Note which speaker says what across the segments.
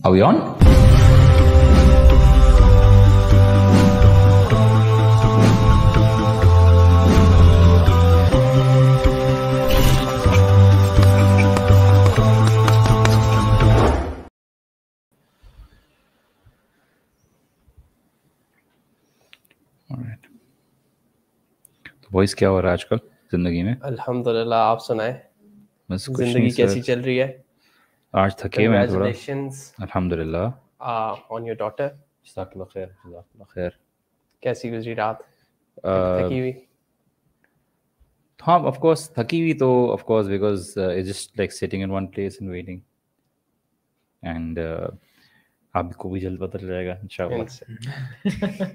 Speaker 1: Are we on? Voice क्या हो रहा है आजकल जिंदगी में
Speaker 2: अल्हम्दुलिल्लाह आप सुनाए
Speaker 1: जिंदगी कैसी चल रही है आज थके हुए हैं थोड़ा अल्हम्दुलिल्लाह
Speaker 2: ऑन योर डॉटर जजाकल्लाह खैर जजाकल्लाह खैर कैसी गुजरी रात थकी हुई
Speaker 1: हाँ ऑफ कोर्स थकी हुई तो of course because it just like sitting in one place and waiting and आपको भी जल्द पता चल जाएगा इंशाल्लाह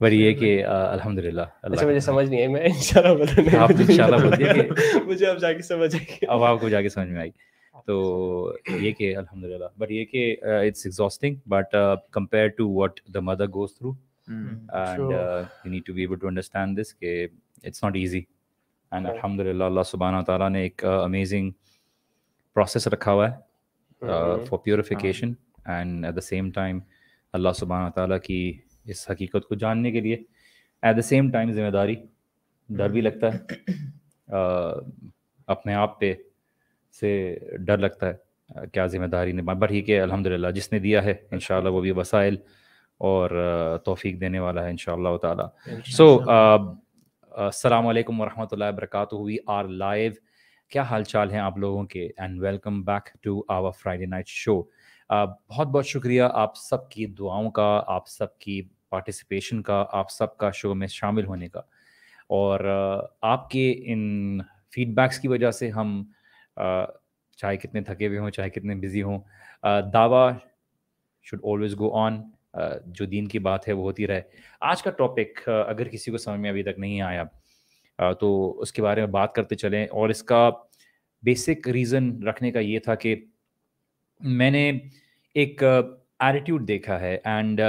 Speaker 1: पर ये कि अल्हम्दुलिल्लाह अच्छा मुझे
Speaker 2: समझ नहीं आई मैं इंशाल्लाह बताने आप इंशाल्लाह बताइए
Speaker 1: मुझे अब जाके समझ आएगी अब आपको जाके समझ में आएगी तो ये कि अल्हम्दुलिल्लाह बट ये कि it's exhausting but compare to what the mother goes through and you need to be able to understand this के इट्स नॉट इजी एंड अल्हम्दुलिल्लाह अल्लाह सुब्हान तआला ने एक अमेजिंग uh, प्रोसेस रखा हुआ है for purification and at the same time अल्लाह सुबहान तआला की इस हकीकत को जानने के लिए एट द सेम टाइम जिम्मेदारी डर hmm. भी लगता है uh, अपने आप पे से डर लगता है क्या जिम्मेदारी ने बट ठीक है अलहमदिल्ला जिसने दिया है इन वो भी वसाइल और तोफ़ी देने वाला है इन ताला सो अस्सलाम वालेकुम वरहमतुल्लाहि वी आर लाइव क्या चाल हैं आप लोगों के and welcome back to our Friday night show बहुत बहुत शुक्रिया आप सबकी दुआओं का आप सबकी पार्टिसिपेशन का आप सबका शो में शामिल होने का और आपके इन फीडबैक्स की वजह से हम चाहे कितने थके हुए हों चाहे कितने बिजी हों दावा शुड ऑलवेज गो ऑन जो दीन की बात है वो होती रहे आज का टॉपिक अगर किसी को समझ में अभी तक नहीं आया तो उसके बारे में बात करते चलें और इसका बेसिक रीज़न रखने का ये था कि मैंने एक एटीट्यूड देखा है and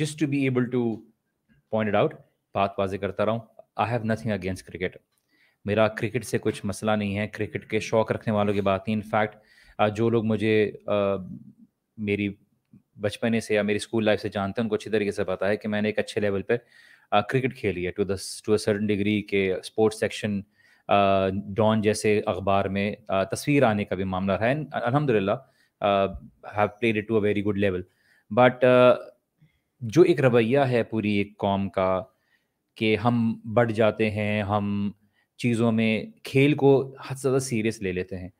Speaker 1: just to be able to point out बात वाजे करता रहा हूँ I have nothing against cricket मेरा क्रिकेट से कुछ मसला नहीं है क्रिकेट के शौक रखने वालों की बात नहीं इनफैक्ट जो लोग मुझे आ, मेरी बचपने से या मेरी स्कूल लाइफ से जानते हैं उनको अच्छी तरीके से पता है कि मैंने एक अच्छे लेवल पर क्रिकेट खेली है to this to a certain degree के स्पोर्ट्स सेक्शन डॉन जैसे अखबार में आ, तस्वीर आने का भी मामला रहा है अलहमद have played it to a very good level but जो एक रवैया है पूरी एक कॉम का कि हम बढ़ जाते हैं हम चीज़ों में खेल को हद से ज़्यादा सीरियस ले लेते हैं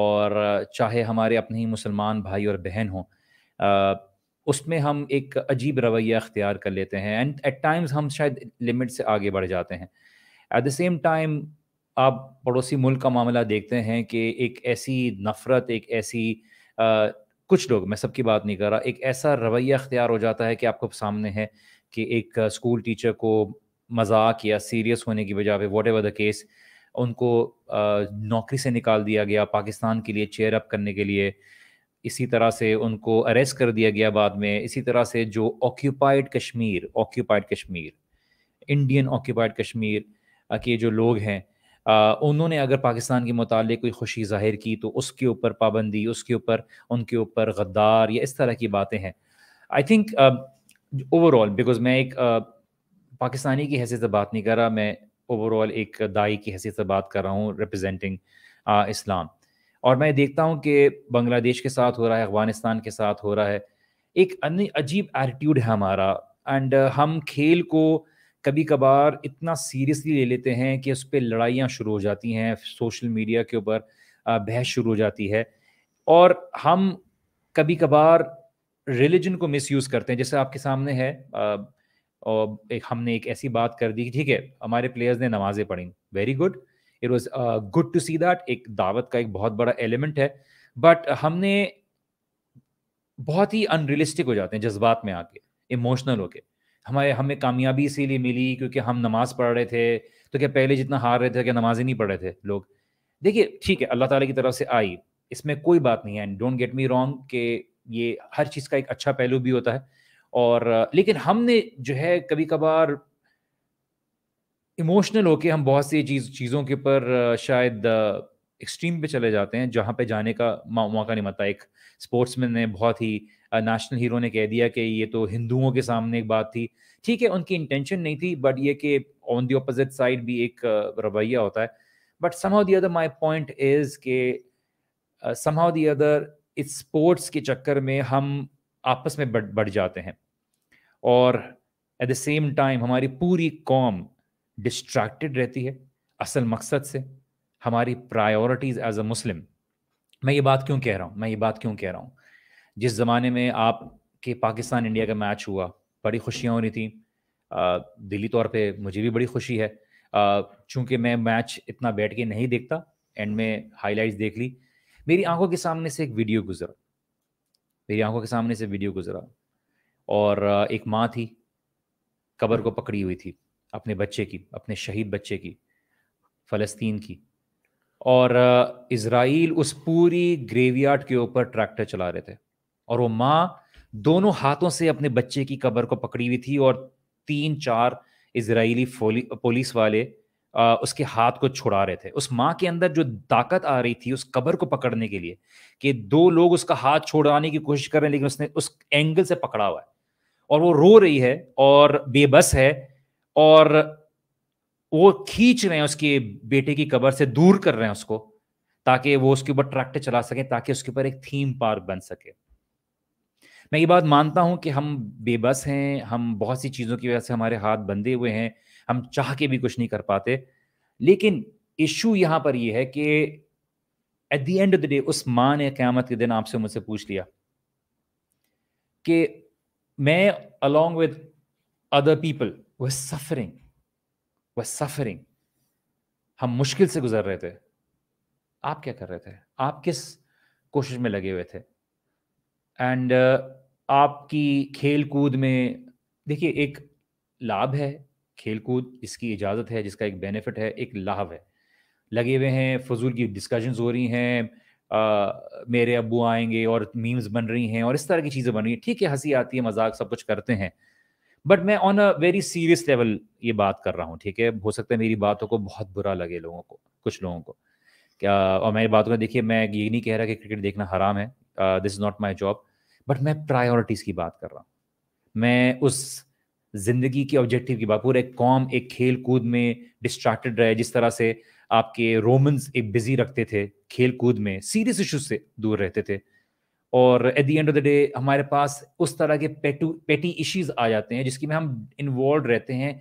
Speaker 1: और चाहे हमारे अपने ही मुसलमान भाई और बहन हों उसमें हम एक अजीब रवैया अख्तियार कर लेते हैं एंड एट टाइम्स हम शायद लिमिट से आगे बढ़ जाते हैं एट द सेम टाइम आप पड़ोसी मुल्क का मामला देखते हैं कि एक ऐसी नफ़रत एक ऐसी आ, कुछ लोग मैं सबकी बात नहीं कर रहा एक ऐसा रवैया अख्तियार हो जाता है कि आपको सामने है कि एक स्कूल टीचर को मजाक या सीरियस होने की वजह पे वॉट एवर द केस उनको नौकरी से निकाल दिया गया पाकिस्तान के लिए चेयर अप करने के लिए इसी तरह से उनको अरेस्ट कर दिया गया बाद में इसी तरह से जो occupied Kashmir occupied Kashmir Indian occupied Kashmir के जो लोग हैं उन्होंने अगर पाकिस्तान के मुताल कोई खुशी जाहिर की तो उसके ऊपर पाबंदी उसके ऊपर उनके ऊपर गद्दार या इस तरह की बातें हैं आई थिंक ओवरऑल बिकॉज मैं एक uh, पाकिस्तानी की हैसियत से बात नहीं कर रहा मैं ओवरऑल एक दाई की हैसियत से बात कर रहा हूँ रिप्रजेंटिंग इस्लाम और मैं देखता हूँ कि बांग्लादेश के साथ हो रहा है अफगानिस्तान के साथ हो रहा है एक अजीब एटीट्यूड है हमारा एंड uh, हम खेल को कभी कभार इतना सीरियसली ले लेते हैं कि उस पर लड़ाइयाँ शुरू हो जाती हैं सोशल मीडिया के ऊपर बहस शुरू हो जाती है और हम कभी कभार रिलीजन को मिसयूज़ करते हैं जैसे आपके सामने है और एक हमने एक ऐसी बात कर दी ठीक है हमारे प्लेयर्स ने नमाजें पढ़ी very good it was good to see that एक दावत का एक बहुत बड़ा एलिमेंट है बट हमने बहुत ही अनरियलिस्टिक हो जाते हैं जज्बात में आके इमोशनल होके हमारे हमें कामयाबी इसीलिए मिली क्योंकि हम नमाज पढ़ रहे थे तो क्या पहले जितना हार रहे थे क्या नमाजें नहीं पढ़ रहे थे लोग देखिए ठीक है अल्लाह ताला की तरफ से आई इसमें कोई बात नहीं है and don't get me wrong कि ये हर चीज़ का एक अच्छा पहलू भी होता है और लेकिन हमने जो है कभी कभार इमोशनल होके हम बहुत सी चीज चीज़ों के ऊपर शायद एक्सट्रीम पे चले जाते हैं जहाँ पे जाने का मौका नहीं मिलता एक स्पोर्ट्समैन ने बहुत ही नेशनल हीरो ने कह दिया कि ये तो हिंदुओं के सामने एक बात थी ठीक है उनकी इंटेंशन नहीं थी बट ये कि ऑन दी ऑपोजिट साइड भी एक रवैया होता है but somehow the other my point is के समहाउ दी अदर इस स्पोर्ट्स के चक्कर में हम आपस में बढ़ बढ़ जाते हैं और एट द सेम टाइम हमारी पूरी कौम डिस्ट्रैक्टेड रहती है असल मकसद से हमारी प्रायोरिटीज़ एज अ मुस्लिम मैं ये बात क्यों कह रहा हूँ मैं ये बात क्यों कह रहा हूँ जिस ज़माने में आपके पाकिस्तान इंडिया का मैच हुआ बड़ी खुशियाँ हो रही थी दिली तौर पे मुझे भी बड़ी खुशी है चूँकि मैं मैच इतना बैठ के नहीं देखता एंड में हाइलाइट्स देख ली मेरी आंखों के सामने से एक वीडियो गुजरा मेरी आंखों के सामने से वीडियो गुजरा और एक माँ थी कबर को हम्म। पकड़ी हुई थी अपने बच्चे की अपने शहीद बच्चे की फ़लस्तीन की और इसराइल उस पूरी ग्रेवयार्ड के ऊपर ट्रैक्टर चला रहे थे और वो माँ दोनों हाथों से अपने बच्चे की कबर को पकड़ी हुई थी और तीन चार इसराइली पुलिस वाले आ, उसके हाथ को छुड़ा रहे थे उस माँ के अंदर जो ताकत आ रही थी उस कबर को पकड़ने के लिए कि दो लोग उसका हाथ छोड़ाने की कोशिश कर रहे हैं लेकिन उसने उस एंगल से पकड़ा हुआ है और वो रो रही है और बेबस है और वो खींच रहे हैं उसके बेटे की कबर से दूर कर रहे हैं उसको ताकि वो उसके ऊपर ट्रैक्टर चला सके ताकि उसके ऊपर एक थीम पार्क बन सके मैं ये बात मानता हूं कि हम बेबस हैं हम बहुत सी चीज़ों की वजह से हमारे हाथ बंधे हुए हैं हम चाह के भी कुछ नहीं कर पाते लेकिन इशू यहां पर यह है कि at the end of the day उस माँ ने क्यामत के दिन आपसे मुझसे पूछ लिया कि मैं अलोंग विद अदर पीपल वो सफरिंग वो सफरिंग हम मुश्किल से गुजर रहे थे आप क्या कर रहे थे आप किस कोशिश में लगे हुए थे एंड uh, आपकी खेल कूद में देखिए एक लाभ है खेल कूद इसकी इजाज़त है जिसका एक बेनिफिट है एक लाभ है लगे हुए हैं फजूल की डिस्कशंस हो रही हैं आ, मेरे अबू आएंगे और मीम्स बन रही हैं और इस तरह की चीज़ें बन रही हैं ठीक है हंसी आती है मजाक सब कुछ करते हैं बट मैं on a very serious level ये बात कर रहा हूँ ठीक है हो सकता है मेरी बातों को बहुत बुरा लगे लोगों को कुछ लोगों को क्या और मेरी बातों में देखिए मैं ये नहीं कह रहा कि क्रिकेट देखना हराम है this is not my job but मैं प्रायोरिटीज़ की बात कर रहा हूँ मैं उस ज़िंदगी के ऑब्जेक्टिव की बात पूरे कॉम एक खेल कूद में डिस्ट्रैक्टेड रहे जिस तरह से आपके रोमन्स एक बिजी रखते थे खेल कूद में सीरियस इशू से दूर रहते थे और at the end of the day हमारे पास उस तरह के पेटू पेटी इश्यूज आ जाते हैं जिसकी में हम इन्वॉल्व रहते हैं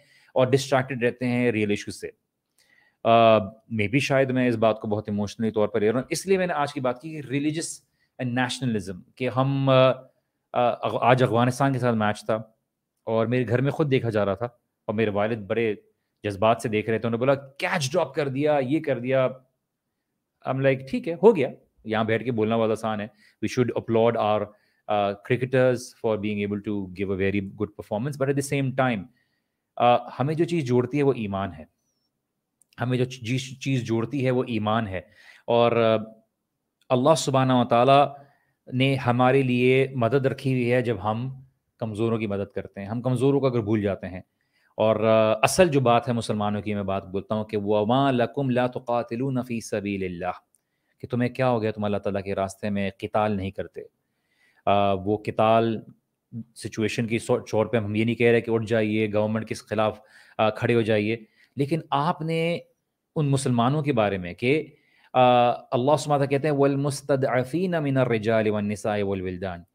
Speaker 1: और डिस्ट्रैक्टेड रहते हैं रियल इशूज से मे uh, भी शायद मैं इस बात को बहुत इमोशनली तौर पर ले रहा हूँ इसलिए मैंने आज की बात की रिलीजियस एंड नेशनलिज्म कि हम uh, uh, आज अफगानिस्तान के साथ मैच था और मेरे घर में खुद देखा जा रहा था और मेरे वालद बड़े जज्बात से देख रहे थे उन्होंने बोला कैच ड्रॉप कर दिया ये कर दिया हम लाइक ठीक है हो गया यहाँ बैठ के बोलना बहुत आसान है we should applaud our cricketers for being able to give a very good performance but at the same time हमें जो चीज़ जोड़ती है वो ईमान है हमें जो जिस चीज़ जोड़ती है वो ईमान है और uh, अल्लाह सुबहाना ताली ने हमारे लिए मदद रखी हुई है जब हम कमज़ोरों की मदद करते हैं हम कमज़ोरों को अगर भूल जाते हैं और असल जो बात है मुसलमानों की मैं बात बोलता हूँ कि वमा लकुम ला तो नफ़ी सबी कि तुम्हें क्या हो गया तुम अल्लाह ताला के रास्ते में किताल नहीं करते आ, वो किताल सिचुएशन की शोर पे हम ये नहीं कह रहे कि उठ जाइए गवर्नमेंट के ख़िलाफ़ खड़े हो जाइए लेकिन आपने उन मुसलमानों के बारे में कि अल्लाह सुमाता कहते हैं वलमस्तफ़ीन मिन रजालसावलदान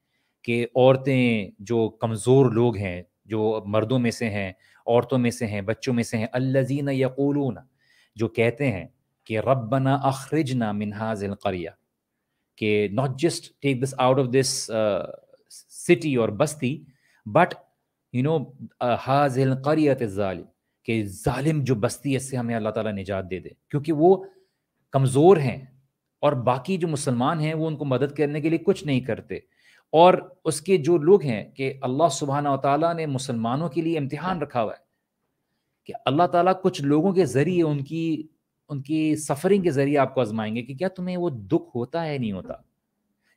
Speaker 1: के औरतें जो कमज़ोर लोग हैं जो मर्दों में से हैं औरतों में से हैं बच्चों में से हैं अल्लाजीना यकूलूना जो कहते हैं कि रबना अखरजना मिनहाज करिया के not just take this out of this city और बस्ती बट यू नो uh, हाजिल करियत ालिम के जालिम जो बस्ती है इससे हमें अल्लाह ताला निजात दे दे क्योंकि वो कमज़ोर हैं और बाकी जो मुसलमान हैं वो उनको मदद करने के लिए कुछ नहीं करते और उसके जो लोग हैं कि अल्लाह सुबहाना तला ने मुसलमानों के लिए इम्तिहान रखा हुआ है कि अल्लाह ताला कुछ लोगों के ज़रिए उनकी उनकी सफ़रिंग के ज़रिए आपको आजमाएंगे कि क्या तुम्हें वो दुख होता है नहीं होता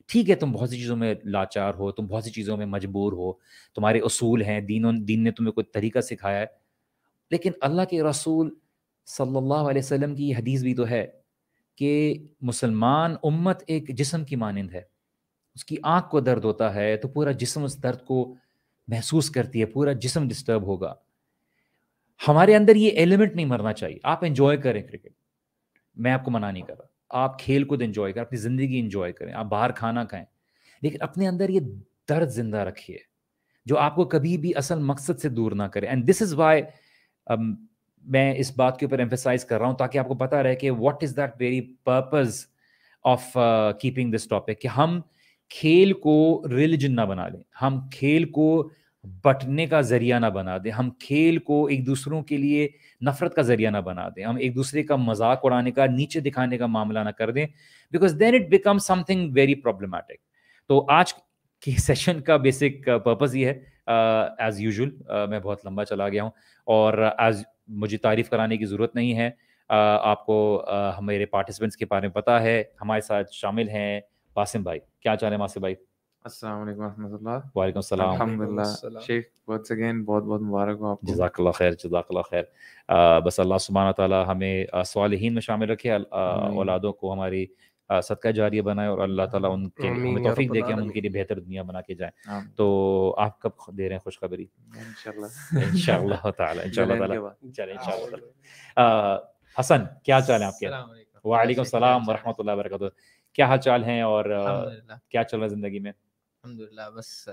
Speaker 1: ठीक है तुम बहुत सी चीज़ों में लाचार हो तुम बहुत सी चीज़ों में मजबूर हो तुम्हारे असूल हैं दीन दीन ने तुम्हें कोई तरीका सिखाया है लेकिन अल्लाह के रसूल सल्लल्लाहु अलैहि वसल्लम की हदीस भी तो है कि मुसलमान उम्मत एक जिसम की मानंद है उसकी आंख को दर्द होता है तो पूरा जिसम उस दर्द को महसूस करती है पूरा जिसम डिस्टर्ब होगा हमारे अंदर ये एलिमेंट नहीं मरना चाहिए आप एंजॉय करें क्रिकेट मैं आपको मना नहीं कर रहा आप खेल कूद एंजॉय करें अपनी ज़िंदगी एंजॉय करें आप बाहर खाना खाएं लेकिन अपने अंदर ये दर्द जिंदा रखिए जो आपको कभी भी असल मकसद से दूर ना करे एंड दिस इज़ वाई मैं इस बात के ऊपर एम्फेसाइज कर रहा हूँ ताकि आपको पता रहे कि what is that very purpose of keeping this topic कि हम uh, खेल को रिलीजन ना बना लें हम खेल को बटने का जरिया ना बना दें हम खेल को एक दूसरों के लिए नफरत का जरिया ना बना दें हम एक दूसरे का मजाक उड़ाने का नीचे दिखाने का मामला ना कर दें because then it become something very problematic तो आज के सेशन का बेसिक पर्पज़ ये है एज़ uh, यूजल uh, मैं बहुत लंबा चला गया हूँ और एज uh, मुझे तारीफ़ कराने की ज़रूरत नहीं है uh, आपको uh, हमारे पार्टिसिपेंट्स के बारे में पता है हमारे साथ शामिल हैं वासिम भाई क्या रहे हैं वासिम भाई बस अल्लाह हमें में शामिल रखे औलादों को हमारी सदका जारिया बनाए और अल्लाह ताला उनके तौफीक दे के हम उनके लिए बेहतर दुनिया बना के जाए तो आप कब दे रहे हैं खुशखबरी हसन क्या चाल है आपके वालेकुम सलाम वरहमतुल्लाह वबरकातुह क्या हाल चाल है और
Speaker 3: क्या चल रहा है जिंदगी में बस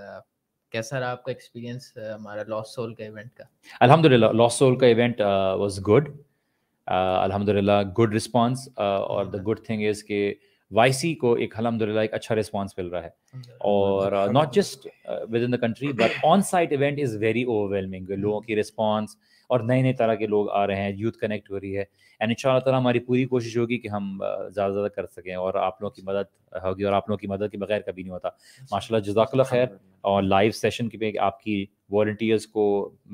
Speaker 3: कैसा रहा आपका एक्सपीरियंस हमारा लॉस सोल का इवेंट
Speaker 1: का लॉस सोल का इवेंट गुड गुड और द गुड थिंग इज के वाईसी को एक एक अच्छा मिल रहा है और not just within the country but on site event is very overwhelming लोगों की रिस्पांस और नए नए तरह के लोग आ रहे हैं यूथ कनेक्ट हो रही है एंड इन ताला हमारी पूरी कोशिश होगी कि हम ज़्यादा ज़्यादा कर सकें और आप लोगों की मदद होगी और आप लोगों की मदद के बगैर कभी नहीं होता माशाल्लाह जजाकल्ला खैर और लाइव सेशन की पे आपकी वॉल्टियर्स को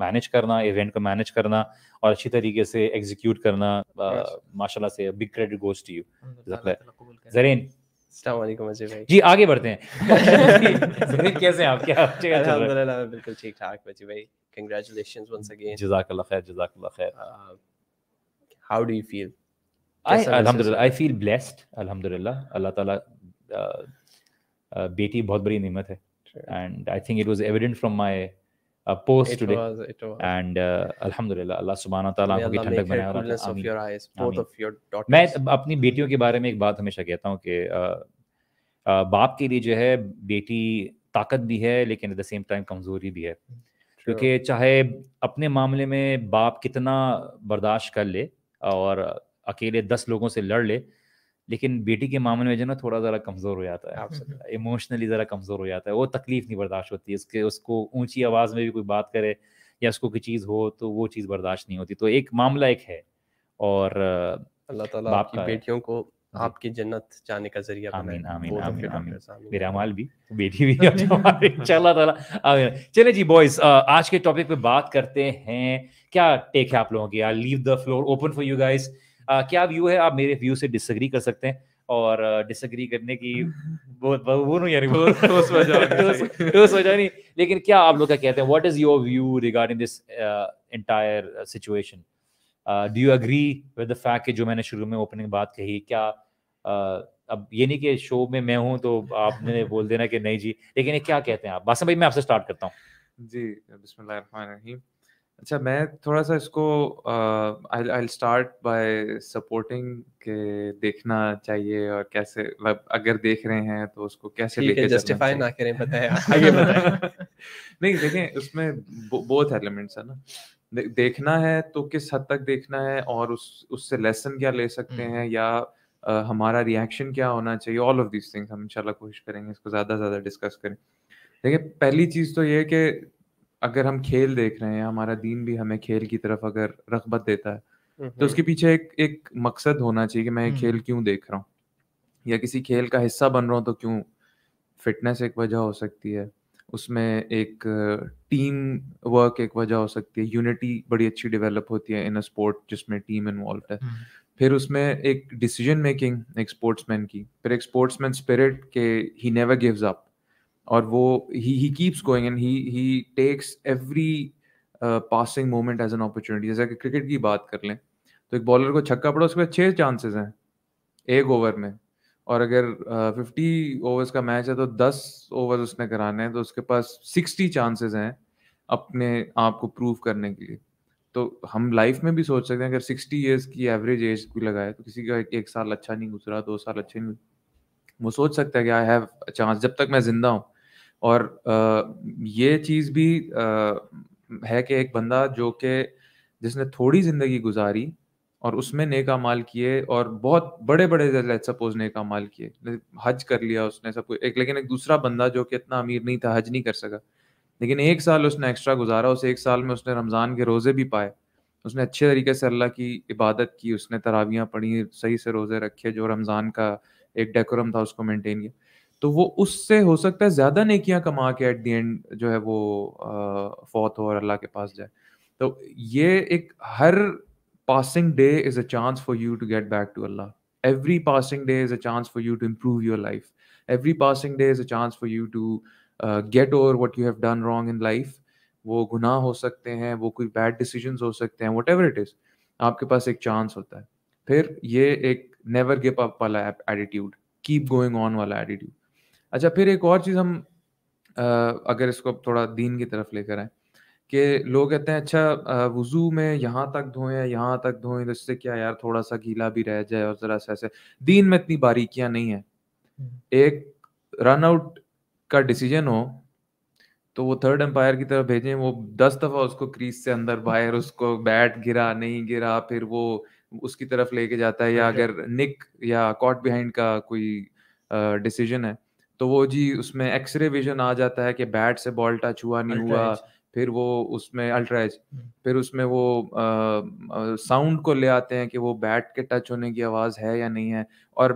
Speaker 1: मैनेज करना इवेंट को मैनेज करना और अच्छी तरीके से एग्जीक्यूट करना माशाल्लाह से big credit goes to you Zareen
Speaker 2: भाई
Speaker 1: जी आगे बढ़ते हैं कैसे हैं आप क्या
Speaker 2: बिल्कुल ठीक ठाक भाई congratulations once again jazakallah
Speaker 1: khair jazakallah khair uh, how do you feel I, alhamdulillah I feel blessed alhamdulillah Allah Ta'ala uh, uh, beti bahut badi बड़ी hai है and I think it was evident from my uh, post it today. Was, it was. And uh, Alhamdulillah, Allah subhanahu wa ta'ala की ठंडक बनाए और of
Speaker 2: your eyes, both of your daughters. main
Speaker 1: apni betiyon ke bare mein ek baat hamesha kehta hu कि बाप के लिए जो है बेटी ताकत भी है लेकिन एट द सेम टाइम कमजोरी भी है क्योंकि चाहे अपने मामले में बाप कितना बर्दाश्त कर ले और अकेले दस लोगों से लड़ ले लेकिन बेटी के मामले में जो ना थोड़ा ज़रा कमज़ोर हो जाता है इमोशनली ज़रा कमज़ोर हो जाता है वो तकलीफ़ नहीं बर्दाश्त होती उसके उसको ऊंची आवाज़ में भी कोई बात करे या उसको कोई चीज़ हो तो वो चीज़ बर्दाश्त नहीं होती तो एक मामला एक है और अल्लाह ताला आपकी बेटियों को आपकी जन्नत जाने का जरिया आमीन आमीन तो आमीन आमीन मेरा माल भी तो बेटी भी इंशाल्लाह तो आमीन चले जी बॉयज आज के टॉपिक पे बात करते हैं क्या टेक है आप लोगों की I leave the floor open for you guys क्या व्यू है आप मेरे व्यू से डिसएग्री कर सकते हैं और डिसएग्री करने की बहुत वो नहीं यानी उस वजह उस वजह नहीं लेकिन क्या आप लोग क्या कहते हैं what is your view regarding this entire situation do you agree with the fact कि जो मैंने शुरू में ओपनिंग बात कही क्या अब ये नहीं कि शो में मैं हूँ तो आपने बोल देना कि नहीं जी लेकिन ये क्या कहते हैं आप बासम भाई मैं आपसे स्टार्ट करता हूँ
Speaker 4: जी बिस्मिल्लाहिर्रहमानिर्रहीम
Speaker 1: अच्छा मैं थोड़ा सा इसको I I start by
Speaker 4: supporting के देखना चाहिए और कैसे मतलब अगर देख रहे हैं तो उसको कैसे लेके जस्टिफाई ना करें बताएं आगे बताएं नहीं देखें उसमें बहुत एलिमेंट्स है ना देखना है तो किस हद तक देखना है और उस उससे लेसन क्या ले सकते हम्म। हैं या हमारा रिएक्शन क्या होना चाहिए ऑल ऑफ दिस थिंग्स हम इंशाल्लाह कोशिश करेंगे इसको ज़्यादा से ज़्यादा डिस्कस करें देखिए पहली चीज़ तो ये कि अगर हम खेल देख रहे हैं हमारा दीन भी हमें खेल की तरफ अगर रगबत देता है तो उसके पीछे एक एक मकसद होना चाहिए कि मैं खेल हम्म। क्यों देख रहा हूँ या किसी खेल का हिस्सा बन रहा हूँ तो क्यों फिटनेस एक वजह हो सकती है उसमें एक टीम वर्क एक वजह हो सकती है यूनिटी बड़ी अच्छी डेवलप होती है इन अ स्पोर्ट जिसमें टीम इन्वॉल्व है हम्म। फिर उसमें एक डिसीजन मेकिंग एक स्पोर्ट्समैन की फिर एक स्पोर्ट्समैन स्पिरिट के ही नेवर गिव्स अप और वो he he keeps going and he he takes every passing moment as an opportunity जैसा कि क्रिकेट की बात कर लें तो एक बॉलर को छक्का पड़ा उसके बाद छः चांसेस हैं एक ओवर में और अगर फिफ्टी uh, ओवर्स का मैच है तो दस ओवर उसने कराने हैं तो उसके पास सिक्सटी चांसेस हैं अपने आप को प्रूव करने के लिए तो हम लाइफ में भी सोच सकते हैं अगर सिक्सटी ईयर्स की एवरेज एज भी लगाए तो किसी का एक साल अच्छा नहीं गुजरा दो साल अच्छे नहीं वो सोच सकता है कि आई हैव चांस जब तक मैं जिंदा हूँ और ये चीज़ भी है कि एक बंदा जो कि जिसने थोड़ी ज़िंदगी गुजारी और उसमें नेक माल किए और बहुत बड़े बड़े सपोज नेक माल किए हज कर लिया उसने सब कुछ एक लेकिन एक दूसरा बंदा जो कि इतना अमीर नहीं था हज नहीं कर सका लेकिन एक साल उसने एक्स्ट्रा गुजारा उस एक साल में उसने रमज़ान के रोज़े भी पाए उसने अच्छे तरीके से अल्लाह की इबादत की उसने तरावियाँ पढ़ी सही से रोज़े रखे जो रमज़ान का एक डेकोरम था उसको मेंटेन किया तो वो उससे हो सकता है ज़्यादा नकियाँ कमा के एट दी एंड जो है वो फौत हो और अल्लाह के पास जाए तो ये एक हर passing day is a chance for you to get back to Allah every passing day is a chance for you to improve your life every passing day is a chance for you to get over what you have done wrong in life वो गुनाह हो सकते हैं वो कोई bad decision हो सकते हैं वट एवर इट इज़ आपके पास एक चांस होता है फिर ये एक नेवर गिव अप वाला एटीट्यूड कीप गोइंग ऑन वाला एटीट्यूड अच्छा फिर एक और चीज़ हम आ, uh, अगर इसको थोड़ा दीन की तरफ लेकर आए कि लोग कहते हैं अच्छा uh, वज़ू में यहाँ तक धोएं यहाँ तक धोएं तो इससे क्या यार थोड़ा सा गीला भी रह जाए और ज़रा सा ऐसे दीन में इतनी बारीकियाँ नहीं है हम्म। एक रन आउट का डिसीजन हो तो वो थर्ड एम्पायर की तरफ भेजें वो दस दफा उसको क्रीज से अंदर बाहर उसको बैट गिरा नहीं गिरा फिर वो उसकी तरफ लेके जाता है या अच्छा। अगर निक या कॉट बिहाइंड का कोई डिसीजन है तो वो जी उसमें एक्सरे विजन आ जाता है कि बैट से बॉल टच हुआ नहीं हुआ फिर वो उसमें अल्ट्राइज हम्म। फिर उसमें वो साउंड को ले आते हैं कि वो बैट के टच होने की आवाज़ है या नहीं है और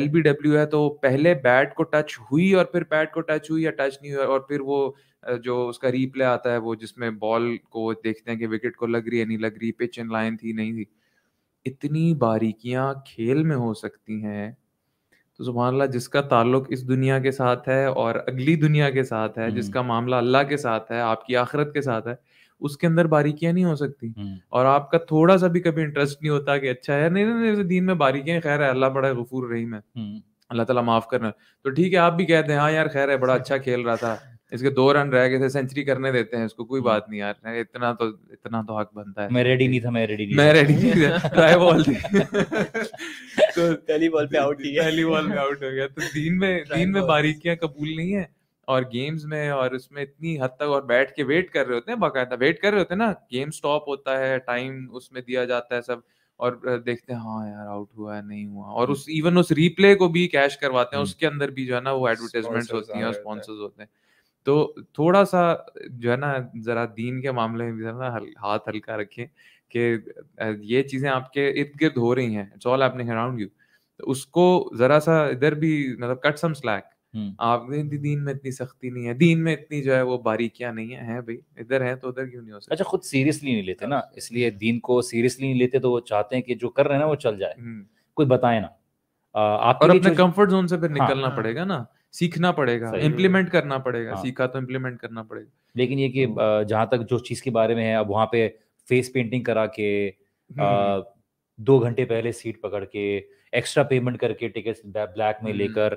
Speaker 4: एल बी डब्ल्यू है तो पहले बैट को टच हुई और फिर बैट को टच हुई या टच नहीं हुआ और फिर वो जो उसका रीप्ले आता है वो जिसमें बॉल को देखते हैं कि विकेट को लग रही है नहीं लग रही पिच इन लाइन थी नहीं थी इतनी बारीकियां खेल में हो सकती हैं तो सुबहानला जिसका ताल्लुक इस दुनिया के साथ है और अगली दुनिया के साथ है हम्म। जिसका मामला अल्लाह के साथ है आपकी आखिरत के साथ है उसके अंदर बारीकियां नहीं हो सकती हम्म। और आपका थोड़ा सा भी कभी इंटरेस्ट नहीं होता कि अच्छा है नहीं नहीं, नहीं दीन में बारीकियां खैर है अल्लाह बड़ा गफूर रहीम है हम्म। अल्लाह ताला माफ करना तो ठीक है आप भी कहते हैं हाँ यार खैर है बड़ा अच्छा खेल रहा था इसके दो रन रह गए थे सेंचुरी करने देते हैं इसको कोई हम्म। बात नहीं यार इतना तो इतना तो हक बनता है मैं रेडी नहीं था मैं रेडी नहीं मैं रेडी नहीं था ट्राई बॉल थी
Speaker 2: तो पहली बॉल पे आउट ही पहली बॉल पे
Speaker 4: आउट हो गया तो दिन में दिन में बारीकियां कबूल नहीं है और गेम्स में और उसमें इतनी हद तक और बैठ के वेट कर रहे होते हैं बाकायदा वेट कर रहे होते हैं ना गेम स्टॉप होता है टाइम उसमें दिया जाता है सब और देखते हैं हाँ यार आउट हुआ है नहीं हुआ और हम्म। उस इवन उस रीप्ले को भी कैश करवाते हैं हम्म। उसके अंदर भी जो है ना वो एडवर्टाइजमेंट होती है स्पॉन्सर्स होते हैं तो थोड़ा सा जो है ना जरा दीन के मामले में जरा ना हाथ हल्का रखें कि ये चीज़ें आपके इर्द गिर्द हो रही हैं it's all happening around you उसको जरा सा इधर भी मतलब कट सम स्लैक आपने दीन में इतनी सख्ती नहीं है दीन में इतनी जो है वो बारीकियां नहीं है, है भाई इधर है तो उधर
Speaker 1: क्यों नहीं हो सकता अच्छा खुद सीरियसली नहीं लेते ना हाँ। इसलिए दीन को सीरियसली नहीं लेते तो वो चाहते हैं कि जो कर रहे हैं ना वो चल जाए कुछ बताए ना आप और अपने कंफर्ट जोन से फिर हाँ। निकलना पड़ेगा ना सीखना पड़ेगा इम्प्लीमेंट
Speaker 4: करना पड़ेगा हाँ। सीखा तो इम्प्लीमेंट करना पड़ेगा
Speaker 1: लेकिन ये कि तो जहाँ तक जो चीज़ के बारे में है अब वहाँ पे फेस पेंटिंग करा के हम्म, हम्म, हम्म। दो घंटे पहले सीट पकड़ के एक्स्ट्रा पेमेंट करके टिकट ब्लैक में लेकर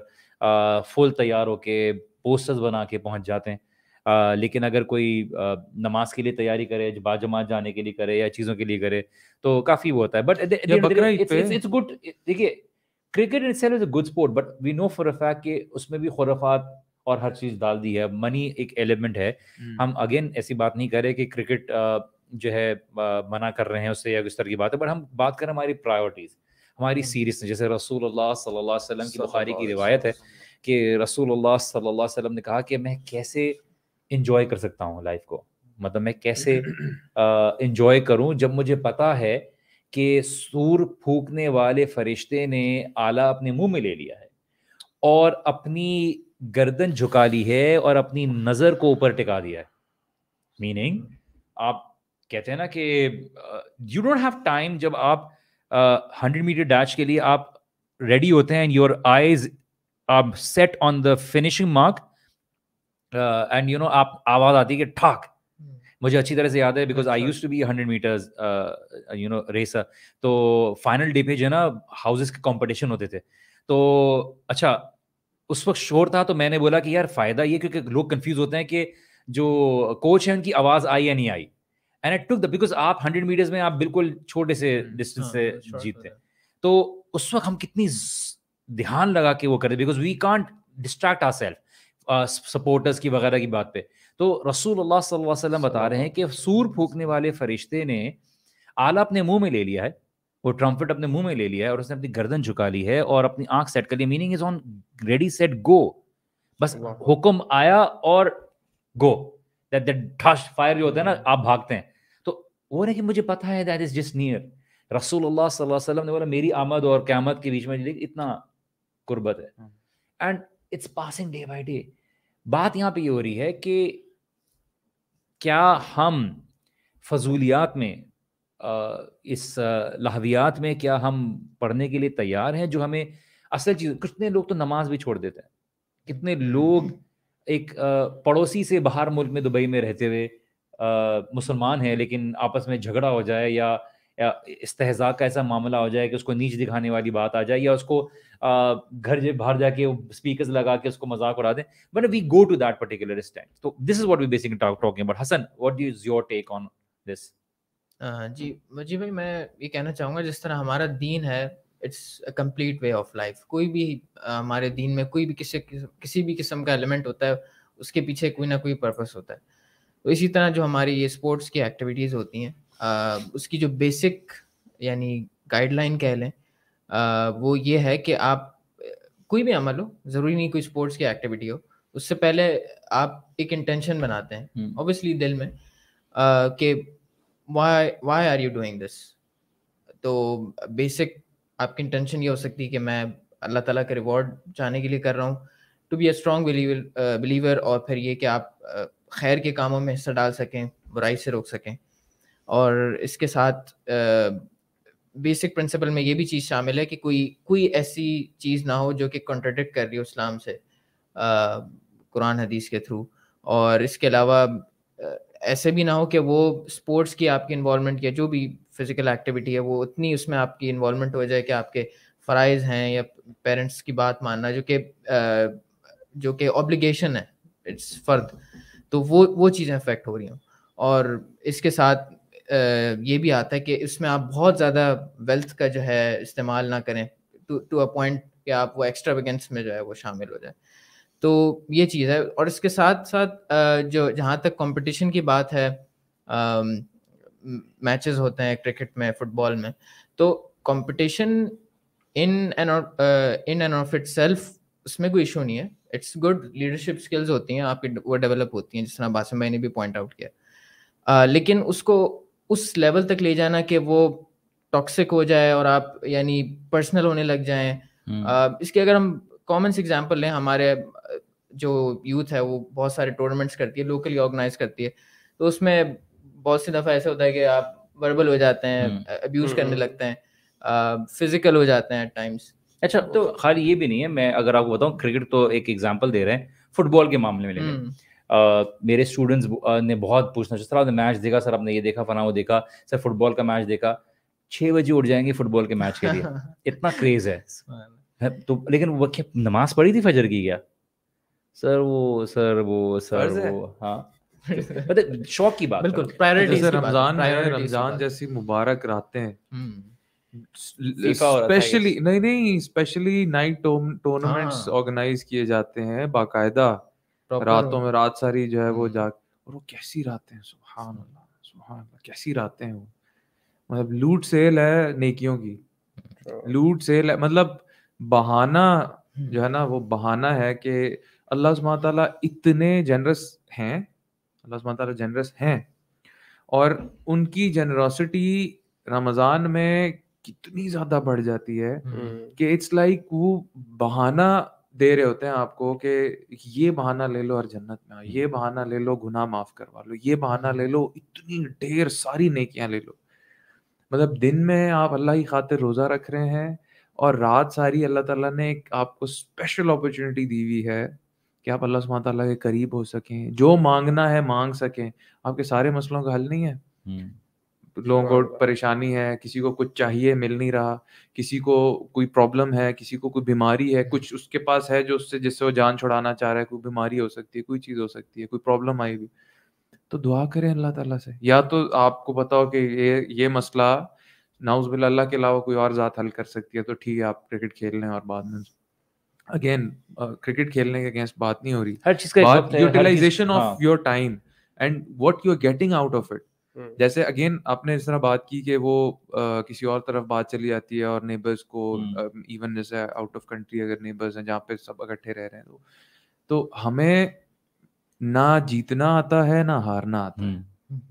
Speaker 1: फुल तैयार होके पोस्टर्स बना के पहुंच जाते हैं आ, लेकिन अगर कोई आ, नमाज के लिए तैयारी करे बाजमात जाने के लिए करे या चीज़ों के लिए करे तो काफ़ी वो होता है बट इट्स गुड देखिए cricket in self is a good sport but we know for a fact कि उसमें भी खुराफात और हर चीज डाल दी है मनी एक एलिमेंट है हम्म। हम अगेन ऐसी बात नहीं कर रहे कि क्रिकेट जो है मना कर रहे हैं उससे या किस तरह की बात है बट हम बात करें हमारी प्रायोरिटीज हमारी हम्म। सीरीज जैसे रसूल सल्लल्लाहु अलैहि वसल्लम की बुखारी की रिवायत है कि रसूल सल्लल्लाहु अलैहि वसल्लम ने कहा कि मैं कैसे इंजॉय कर सकता हूँ लाइफ को मतलब मैं कैसे इंजॉय करूँ जब मुझे पता है कि सूर फूकने वाले फरिश्ते ने आला अपने मुंह में ले लिया है और अपनी गर्दन झुका ली है और अपनी नज़र को ऊपर टिका दिया है मीनिंग आप कहते हैं ना कि यू डोंट हैव टाइम जब आप हंड्रेड मीटर डैच के लिए आप रेडी होते हैं योर आईज आप set on the finishing mark and you know आप आवाज़ आती है कि ठाक मुझे अच्छी तरह से याद है because I use to be hundred meters you know racer तो फाइनल डे पे जो है ना हाउसेस के कॉम्पिटिशन होते थे तो अच्छा उस वक्त शोर था तो मैंने बोला कि यार फायदा ये क्योंकि लोग कंफ्यूज होते हैं कि जो कोच है उनकी आवाज़ आई या नहीं आई and I took the because आप हंड्रेड मीटर्स में आप बिल्कुल छोटे से डिस्टेंस हम्म, हाँ, से हाँ, जीतते तो हैं तो उस वक्त हम कितनी ध्यान लगा के वो करें because we can't distract our self supporters की वगैरह की बात पे तो रसूल सल्लल्लाहु अलैहि वसल्लम बता रहे हैं कि सूर फूकने वाले फरिश्ते ने आला अपने मुंह में ले लिया है वो ट्रम्फट अपने मुंह में ले लिया है और उसने अपनी गर्दन झुका ली है और अपनी आंख सेट कर ली meaning is on ready set go बस हुक्म आया और गो दैट दैट फायर जो होता है ना आप भागते हैं तो वो रहे कि मुझे पता है दैट इज जस्ट नियर रसूल अल्लाह वसल्लम ने बोला मेरी आमद और क्यामत के बीच में इतना कुर्बत है and it's passing day by day बात यहाँ पे ये यह हो रही है कि क्या हम फजूलियात में इस लहवियात में क्या हम पढ़ने के लिए तैयार हैं जो हमें असल चीज़ कितने लोग तो नमाज भी छोड़ देते हैं कितने लोग एक पड़ोसी से बाहर मुल्क में दुबई में रहते हुए मुसलमान हैं लेकिन आपस में झगड़ा हो जाए या इस्तेजा का ऐसा मामला हो जाए कि उसको नीच दिखाने वाली बात आ जाए या उसको घर जब बाहर जाके स्पीकर्स लगा के उसको मजाक उड़ा दें but we go to that particular stand तो this is what we basically talking but Hasan what is your
Speaker 3: take on this जी जी भाई मैं ये कहना चाहूँगा जिस तरह हमारा दीन है it's a complete way of life कोई भी हमारे दीन में कोई भी किसी किसी भी किस्म का एलिमेंट होता है उसके पीछे कोई ना कोई पर्पस होता है तो इसी तरह जो हमारी ये स्पोर्ट्स की एक्टिविटीज़ होती हैं उसकी जो बेसिक यानी गाइडलाइन कह लें वो ये है कि आप कोई भी अमल हो ज़रूरी नहीं कोई स्पोर्ट्स की एक्टिविटी हो उससे पहले आप एक इंटेंशन बनाते हैं ऑब्वियसली हम्म। दिल में कि why why are you doing this तो बेसिक आपकी इंटेंशन ये हो सकती है कि मैं अल्लाह ताला के रिवॉर्ड चाहने के लिए कर रहा हूँ to be a strong believer और फिर ये कि आप खैर के कामों में हिस्सा डाल सकें बुराई से रोक सकें और इसके साथ बेसिक प्रिंसिपल में ये भी चीज़ शामिल है कि कोई कोई ऐसी चीज़ ना हो जो कि कॉन्ट्रडिक्ट कर रही हो इस्लाम से कुरान हदीस के थ्रू और इसके अलावा ऐसे भी ना हो कि वो स्पोर्ट्स की आपकी इन्वॉलमेंट या जो भी फिज़िकल एक्टिविटी है वो उतनी उसमें आपकी इन्वॉलमेंट हो जाए कि आपके फ़राइज हैं या पेरेंट्स की बात मानना जो कि जो कि ऑब्लिगेशन है इट्स फर्द तो वो वो चीज़ें अफेक्ट हो रही हूँ और इसके साथ ये भी आता है कि इसमें आप बहुत ज़्यादा वेल्थ का जो है इस्तेमाल ना करें टू टू अ पॉइंट कि आप वो एक्स्ट्रा वेगेंस में जो है वो शामिल हो जाए तो ये चीज़ है और इसके साथ साथ जो जहाँ तक कंपटीशन की बात है मैचेस होते हैं क्रिकेट में फुटबॉल में तो competition in and in and of itself उसमें कोई इशू नहीं है इट्स गुड लीडरशिप स्किल्स होती हैं आपकी वो डेवलप होती हैं जिस तरह बासम भाई ने भी पॉइंट आउट किया लेकिन उसको उस लेवल तक ले जाना कि वो टॉक्सिक हो जाए और आप यानी पर्सनल होने लग जाए हम्म। इसके अगर हम कॉमन से एग्जांपल लें हमारे जो यूथ है वो बहुत सारे टूर्नामेंट्स करती है लोकली ऑर्गेनाइज करती है तो उसमें बहुत सी दफ़ा ऐसा होता है कि आप वर्बल हो जाते हैं हम्म। अब्यूज हम्म, करने लगते हैं फिजिकल हो जाते हैं एट टाइम्स
Speaker 1: अच्छा तो, तो खाली ये भी नहीं है मैं अगर आपको बताऊं क्रिकेट तो एक एग्जांपल दे रहे हैं फुटबॉल के मामले में मेरे स्टूडेंट्स ने बहुत पूछना सर आपने मैच देखा सर आपने ये देखा फना वो देखा सर फुटबॉल का मैच देखा छः बजे उठ जाएंगे फुटबॉल के मैच के लिए इतना क्रेज है तो लेकिन वो क्या नमाज पढ़ी थी फजर की क्या सर वो सर वो सर वो हाँ मतलब शौक की बात बिल्कुल प्रायोरिटी अच्छा, तो रमजान रमजान
Speaker 4: जैसी मुबारक रातें हैं
Speaker 1: हम्म।
Speaker 4: स्पेशली नहीं नहीं स्पेशली नाइट टूर्नामेंट्स ऑर्गेनाइज किए जाते हैं बाकायदा रातों में रात सारी जो है वो हम्म। जाग और वो कैसी रातें हैं सुबह अल्लाह अल्लाह कैसी रातें हैं वो मतलब लूट सेल है नेकियों की हाँ। लूट सेल है मतलब बहाना जो है ना वो हम्म। बहाना है कि अल्लाह सुबह ताला इतने जनरस हैं अल्लाह सुबह ताला जनरस हैं और उनकी जनरोसिटी रमज़ान में कितनी ज़्यादा बढ़ जाती है हम्म। कि इट्स लाइक वो बहाना दे रहे होते हैं आपको कि ये बहाना ले लो और जन्नत में आओ ये बहाना ले लो गुनाह माफ करवा लो ये बहाना ले लो इतनी ढेर सारी नेकियां ले लो मतलब दिन में आप अल्लाह की खातिर रोज़ा रख रहे हैं और रात सारी अल्लाह ताला ने एक आपको स्पेशल अपॉर्चुनिटी दी हुई है कि आप अल्लाह सुबह तला के करीब हो सकें जो मांगना है मांग सकें आपके सारे मसलों का हल नहीं है लोगों को परेशानी है किसी को कुछ चाहिए मिल नहीं रहा किसी को कोई प्रॉब्लम है किसी को कोई बीमारी है हम्म। कुछ उसके पास है जो उससे जिससे वो जान छुड़ाना चाह रहा है कोई बीमारी हो सकती है कोई चीज़ हो सकती है कोई प्रॉब्लम आई हुई तो दुआ करें अल्लाह ताला से या तो आपको बताओ कि ये ये मसला नाउज बिल अल्लाह के अलावा कोई और ज़ात हल कर सकती है तो ठीक है आप क्रिकेट खेल लें और बाद में अगेन क्रिकेट खेलने के अगेंस्ट बात नहीं हो रही हर चीज़ का utilization of your time and what you are getting out of it hmm. जैसे अगेन आपने जिस तरह बात की कि वो आ, किसी और तरफ बात चली जाती है और नेबर्स को इवन हम्म। जैसे आउट ऑफ कंट्री अगर नेबर्स हैं जहाँ पे सब इकट्ठे रह रहे हैं तो तो हमें ना जीतना आता है ना हारना आता है हम्म।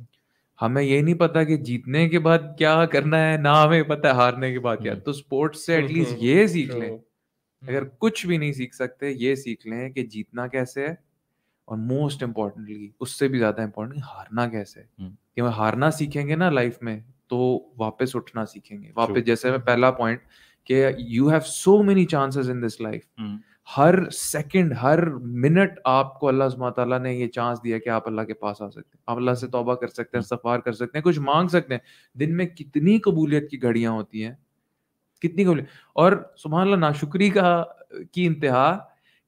Speaker 4: हमें ये नहीं पता कि जीतने के बाद क्या करना है ना हमें पता है हारने के बाद क्या तो स्पोर्ट्स से एटलीस्ट ये सीख लें अगर कुछ भी नहीं सीख सकते ये सीख लें कि जीतना कैसे है और मोस्ट इम्पोर्टेंटली उससे भी ज्यादा इम्पोर्टेंट हारना कैसे है कि हम हारना सीखेंगे ना लाइफ में तो वापस उठना सीखेंगे वापस जैसे मैं mm-hmm. पहला पॉइंट कि you have so many chances in this life हर सेकंड हर मिनट आपको अल्लाह सुबह ने ये चांस दिया कि आप अल्लाह के पास आ सकते हैं आप अल्लाह से तौबा कर सकते हैं mm. सफार कर सकते हैं कुछ मांग सकते हैं दिन में कितनी कबूलियत की घड़ियां होती हैं कितनी कबूलियत और सुबह अल्लाह नाशुक्री का की इंतहा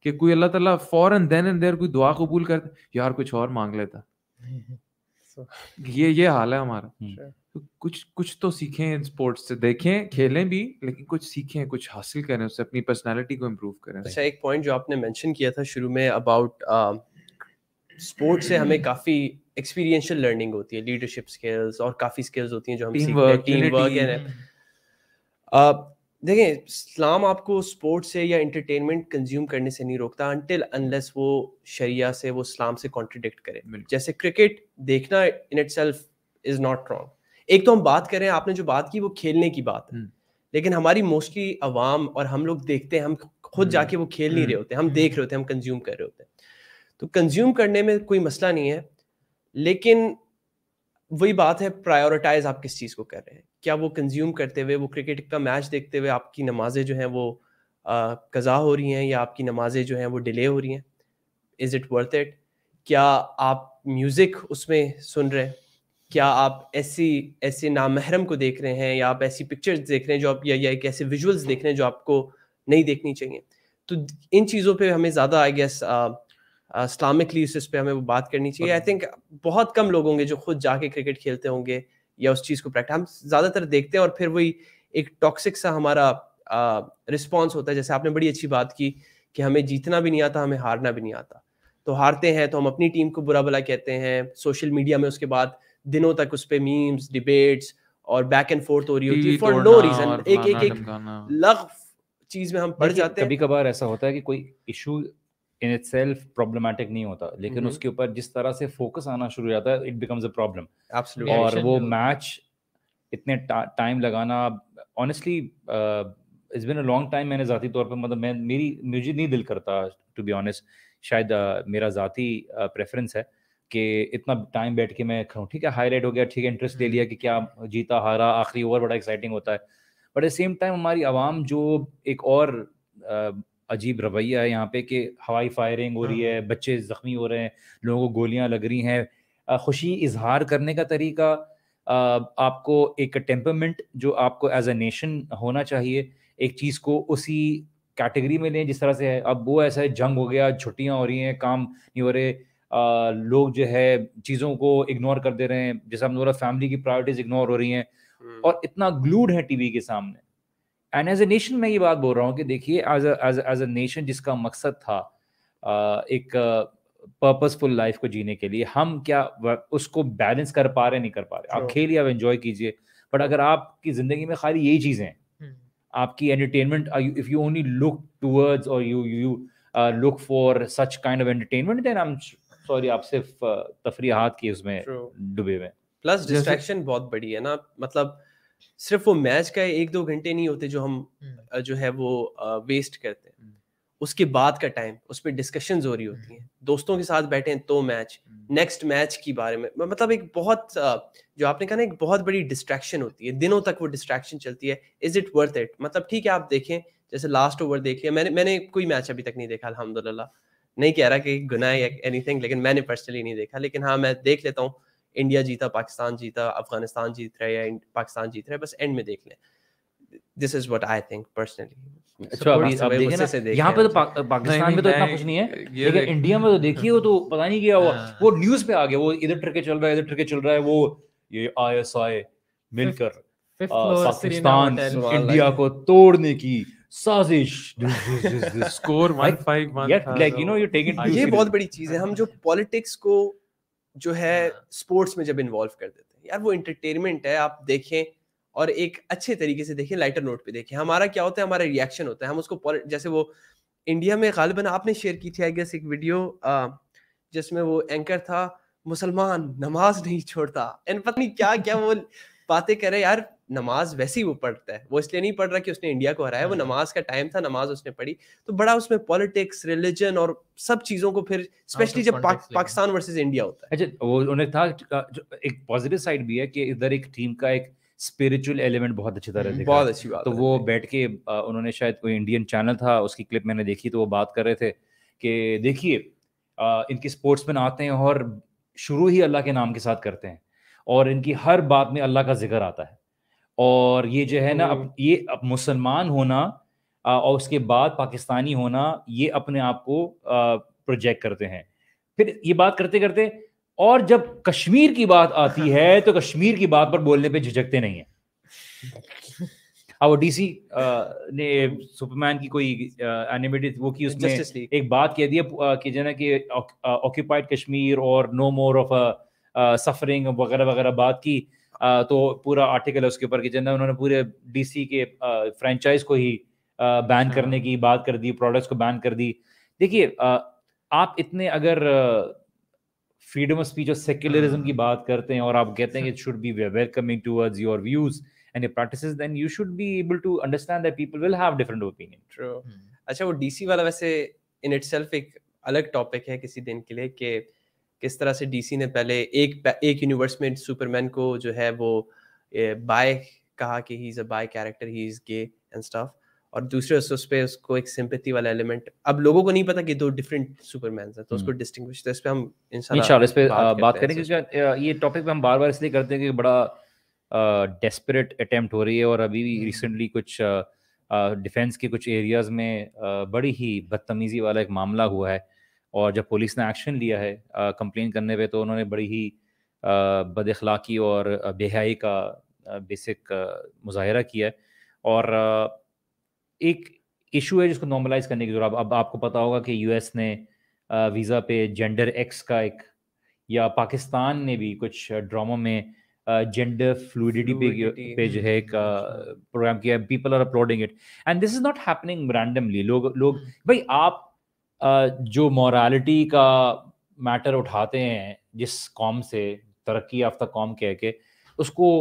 Speaker 4: कि कोई अल्लाह ताला फौरन देन एंड देर कोई दुआ कबूल कर यार कुछ और मांग लेता
Speaker 1: mm-hmm.
Speaker 4: ये ये हाल है हमारा तो कुछ कुछ तो सीखें स्पोर्ट्स से देखें खेलें भी लेकिन कुछ सीखें कुछ हासिल करें उससे अपनी पर्सनालिटी को इम्प्रूव करें अच्छा एक पॉइंट जो आपने
Speaker 2: मेंशन किया था शुरू में अबाउट स्पोर्ट्स से हमें काफी एक्सपीरियंशियल लर्निंग होती है लीडरशिप स्किल्स और काफी स्किल्स होती हैं जो हम टीम वर्क टीम वर्क देखें इस्लाम आपको स्पोर्ट्स से या एंटरटेनमेंट कंज्यूम करने से नहीं रोकता अनटिल अनलेस वो शरिया से वो इस्लाम से कॉन्ट्रडिक्ट करे जैसे क्रिकेट देखना in itself is not wrong एक तो हम बात करें आपने जो बात की वो खेलने की बात है हम्म। लेकिन हमारी मोस्टली अवाम और हम लोग देखते हैं हम खुद हम्म। जाके वो खेल नहीं रहे हम्म। होते हम देख रहे होते हम कंज्यूम कर रहे होते हैं तो कंज्यूम करने में कोई मसला नहीं है लेकिन वही बात है प्रायोरिटाइज आप किस चीज़ को कर रहे हैं क्या वो कंज्यूम करते हुए वो क्रिकेट का मैच देखते हुए आपकी नमाजें जो हैं वो कज़ा हो रही हैं या आपकी नमाजें जो हैं वो डिले हो रही हैं इज़ इट वर्थ इट क्या आप म्यूज़िक उसमें सुन रहे हैं क्या आप ऐसी ऐसे नामहरम को देख रहे हैं या आप ऐसी पिक्चर्स देख रहे हैं जो आप या, या एक ऐसे विजुअल्स देख रहे हैं जो आपको नहीं देखनी चाहिए तो इन चीज़ों पे हमें ज़्यादा आई गेस इस्लामिकली इस पे हमें वो बात करनी चाहिए आई थिंक बहुत कम लोग होंगे जो खुद जाके क्रिकेट खेलते होंगे या उस चीज को प्रैक्टिस हम ज्यादातर देखते हैं और फिर वही एक टॉक्सिक सा हमारा रिस्पॉन्स होता है जैसे आपने बड़ी अच्छी बात की कि हमें जीतना भी नहीं आता हमें हारना भी नहीं आता तो हारते हैं तो हम अपनी टीम को बुरा भला कहते हैं सोशल मीडिया में उसके बाद दिनों तक उस पर मीम्स डिबेट्स और बैक एंड फोर्थ हो रही होती है फॉर नो रीजन एक एक एक
Speaker 1: लग चीज में हम पढ़ जाते हैं कभी कभार ऐसा होता है कि कोई issue in itself problematic नहीं होता लेकिन mm-hmm. उसके ऊपर जिस तरह से फोकस आना शुरू हो जाता है इट बिकम्स अ प्रॉब्लम और वो मैच इतने टाइम ता, लगाना honestly it's been a long time मैंने ज़ाती तौर पर मतलब मैं मेरी मुझे नहीं दिल करता टू बी ऑनेस्ट शायद uh, मेरा ज़ाती प्रेफरेंस uh, है कि इतना टाइम बैठ के मैं खाऊँ ठीक है हाईलाइट हो गया ठीक है इंटरेस्ट ले हम्म। लिया कि क्या जीता हारा आखिरी ओवर बड़ा एक्साइटिंग होता है बट एट सेम टाइम हमारी आवाम जो एक और uh, अजीब रवैया है यहाँ पे कि हवाई फायरिंग हो हाँ, रही है हाँ। बच्चे ज़ख्मी हो रहे हैं लोगों को गोलियाँ लग रही हैं खुशी इजहार करने का तरीका आपको एक टेम्परमेंट जो आपको एज अ नेशन होना चाहिए एक चीज़ को उसी कैटेगरी में लें जिस तरह से है अब वो ऐसा है जंग हो गया छुट्टियाँ हो रही हैं काम नहीं हो रहे लोग जो है चीज़ों को इग्नोर कर दे रहे हैं जैसे हम बोला फैमिली की प्रायोरिटीज इग्नोर हो रही हैं और इतना ग्लूड है टीवी के सामने एंड एज ए नेशन मैं ये बात बोल रहा हूँ कि देखिए एज ए नेशन जिसका मकसद था एक पर्पसफुल लाइफ को जीने के लिए हम क्या उसको बैलेंस कर पा रहे नहीं कर पा रहे आप खेलिए आप एंजॉय कीजिए बट अगर आपकी ज़िंदगी में खाली यही चीज़ें हैं hmm. आपकी entertainment if you only look towards और you you look for such kind of entertainment then I am sorry आप सिर्फ तफरी हाथ की उसमें डूबे हुए
Speaker 2: प्लस डिस्ट्रैक्शन बहुत बड़ी है ना मतलब सिर्फ वो मैच का एक दो घंटे नहीं होते जो हम जो है वो वेस्ट करते हैं उसके बाद का टाइम उस पर डिस्कशन हो रही होती हैं दोस्तों के साथ बैठे हैं तो मैच नेक्स्ट मैच के बारे में मतलब एक बहुत जो आपने कहा ना एक बहुत बड़ी डिस्ट्रैक्शन होती है दिनों तक वो डिस्ट्रैक्शन चलती है इज इट वर्थ इट मतलब ठीक है आप देखें जैसे लास्ट ओवर देख लिया मैंने मैंने कोई मैच अभी तक नहीं देखा अलहमदुल्ला नहीं कह रहा कि गुनाह या एनीथिंग लेकिन मैंने पर्सनली नहीं देखा लेकिन हाँ मैं देख लेता हूँ इंडिया जीता पाकिस्तान जीता अफगानिस्तान जीत रहा है पाकिस्तान जीत रहा है बस एंड में देख लें this is what I think personally अच्छा यहाँ पे तो
Speaker 1: पाकिस्तान में तो इतना कुछ नहीं है लेकिन इंडिया में तो देखिए वो तो पता नहीं हुआ हाँ। वो न्यूज पे आ गया वो इधर चल रहा है इधर चल रहा है वो ये आईएसआई मिलकर पाकिस्तान इंडिया को तोड़ने की साजिश score like you know you take it ये बहुत
Speaker 2: बड़ी चीज है हम जो पॉलिटिक्स को जो है हाँ। स्पोर्ट्स में जब इन्वॉल्व कर देते हैं यार वो इंटरटेनमेंट है आप देखें और एक अच्छे तरीके से देखें लाइटर नोट पे देखें हमारा क्या होता है हमारा रिएक्शन होता है हम उसको जैसे वो इंडिया में गालिबा आपने शेयर की थी आई गेस एक वीडियो जिसमें वो एंकर था मुसलमान नमाज नहीं छोड़ता एंड पता नहीं क्या क्या वो बातें करे यार नमाज वैसे ही वो पढ़ता है वो इसलिए नहीं पढ़ रहा कि उसने इंडिया को हराया वो हाँ। नमाज का टाइम था नमाज उसने पढ़ी तो बड़ा उसमें पॉलिटिक्स रिलीजन और सब चीजों को फिर स्पेशली हाँ, तो जब पा, पाकिस्तान
Speaker 1: वर्सेस इंडिया होता है अच्छा वो उन्हें था एक पॉजिटिव साइड भी है कि इधर एक टीम का एक स्पिरिचुअल एलिमेंट बहुत अच्छी तरह से हम्म, बहुत अच्छी बात तो वो बैठ के उन्होंने शायद कोई इंडियन चैनल था उसकी क्लिप मैंने देखी तो वो बात कर रहे थे कि देखिए इनके स्पोर्ट्समैन आते हैं और शुरू ही अल्लाह के नाम के साथ करते हैं और इनकी हर बात में अल्लाह का जिक्र आता है और ये जो है ना अब हम्म। ये अब मुसलमान होना और उसके बाद पाकिस्तानी होना ये अपने आप को प्रोजेक्ट करते हैं फिर ये बात करते करते और जब कश्मीर की बात आती है तो कश्मीर की बात पर बोलने पे झिझकते नहीं है अब डीसी ने सुपरमैन की कोई एनिमेटेड वो की उसमें एक बात कह दिया कि जो ना कि ऑक्यूपाइड कश्मीर और नो मोर ऑफ सफरिंग वगैरह वगैरह बात की तो पूरा आर्टिकल है उसके ऊपर कि जिनमें उन्होंने पूरे डीसी के फ्रेंचाइज को ही बैन हाँ। करने की बात कर दी प्रोडक्ट्स को बैन कर दी देखिए आप इतने अगर फ्रीडम ऑफ स्पीच और सेक्युलरिज्म की हाँ। बात करते हैं और आप कहते हैं it should be welcoming towards your views and practices then you should be able to understand that people will have different opinion
Speaker 4: true
Speaker 2: अच्छा वो डीसी वाला वैसे इन इटसेल्फ एक अलग टॉपिक है किसी दिन के लिए कि किस तरह से डीसी ने पहले एक एक यूनिवर्स में सुपरमैन को जो है वो बाय कहा कि he is a bi character he is gay and stuff और दूसरे उस पर उसको एक सिंपैथी वाला एलिमेंट अब लोगों को नहीं पता कि दो डिफरेंट सुपरमैन है तो उसको डिस्टिंग हम्म। तो इस पे हम इंशाल्लाह इस पर बात, करें
Speaker 1: क्योंकि ये टॉपिक पे हम बार-बार इसलिए करते हैं कि बड़ा डेस्परेट uh, अटेम्प्ट हो रही है और अभी भी रिसेंटली हम्म। कुछ डिफेंस uh, uh, के कुछ एरियाज में uh, बड़ी ही बदतमीजी वाला एक मामला हुआ है uh, और जब पुलिस ने एक्शन लिया है कंप्लेन करने पे तो उन्होंने बड़ी ही बदखलाकी और बेहयाई का बेसिक मुजाहरा किया है और एक इशू है जिसको नॉर्मलाइज करने की जरूरत अब, आपको पता होगा कि यूएस ने वीज़ा पे जेंडर एक्स का एक या पाकिस्तान ने भी कुछ ड्रामा में जेंडर फ्लूडिटी पे पे जो हम्म, है एक प्रोग्राम अच्छा। किया people are uploading it and this is not happening randomly लोग लोग हम्म। भाई आप जो मॉरालिटी का मैटर उठाते हैं जिस कॉम से तरक्की याफ्ता कॉम कह के उसको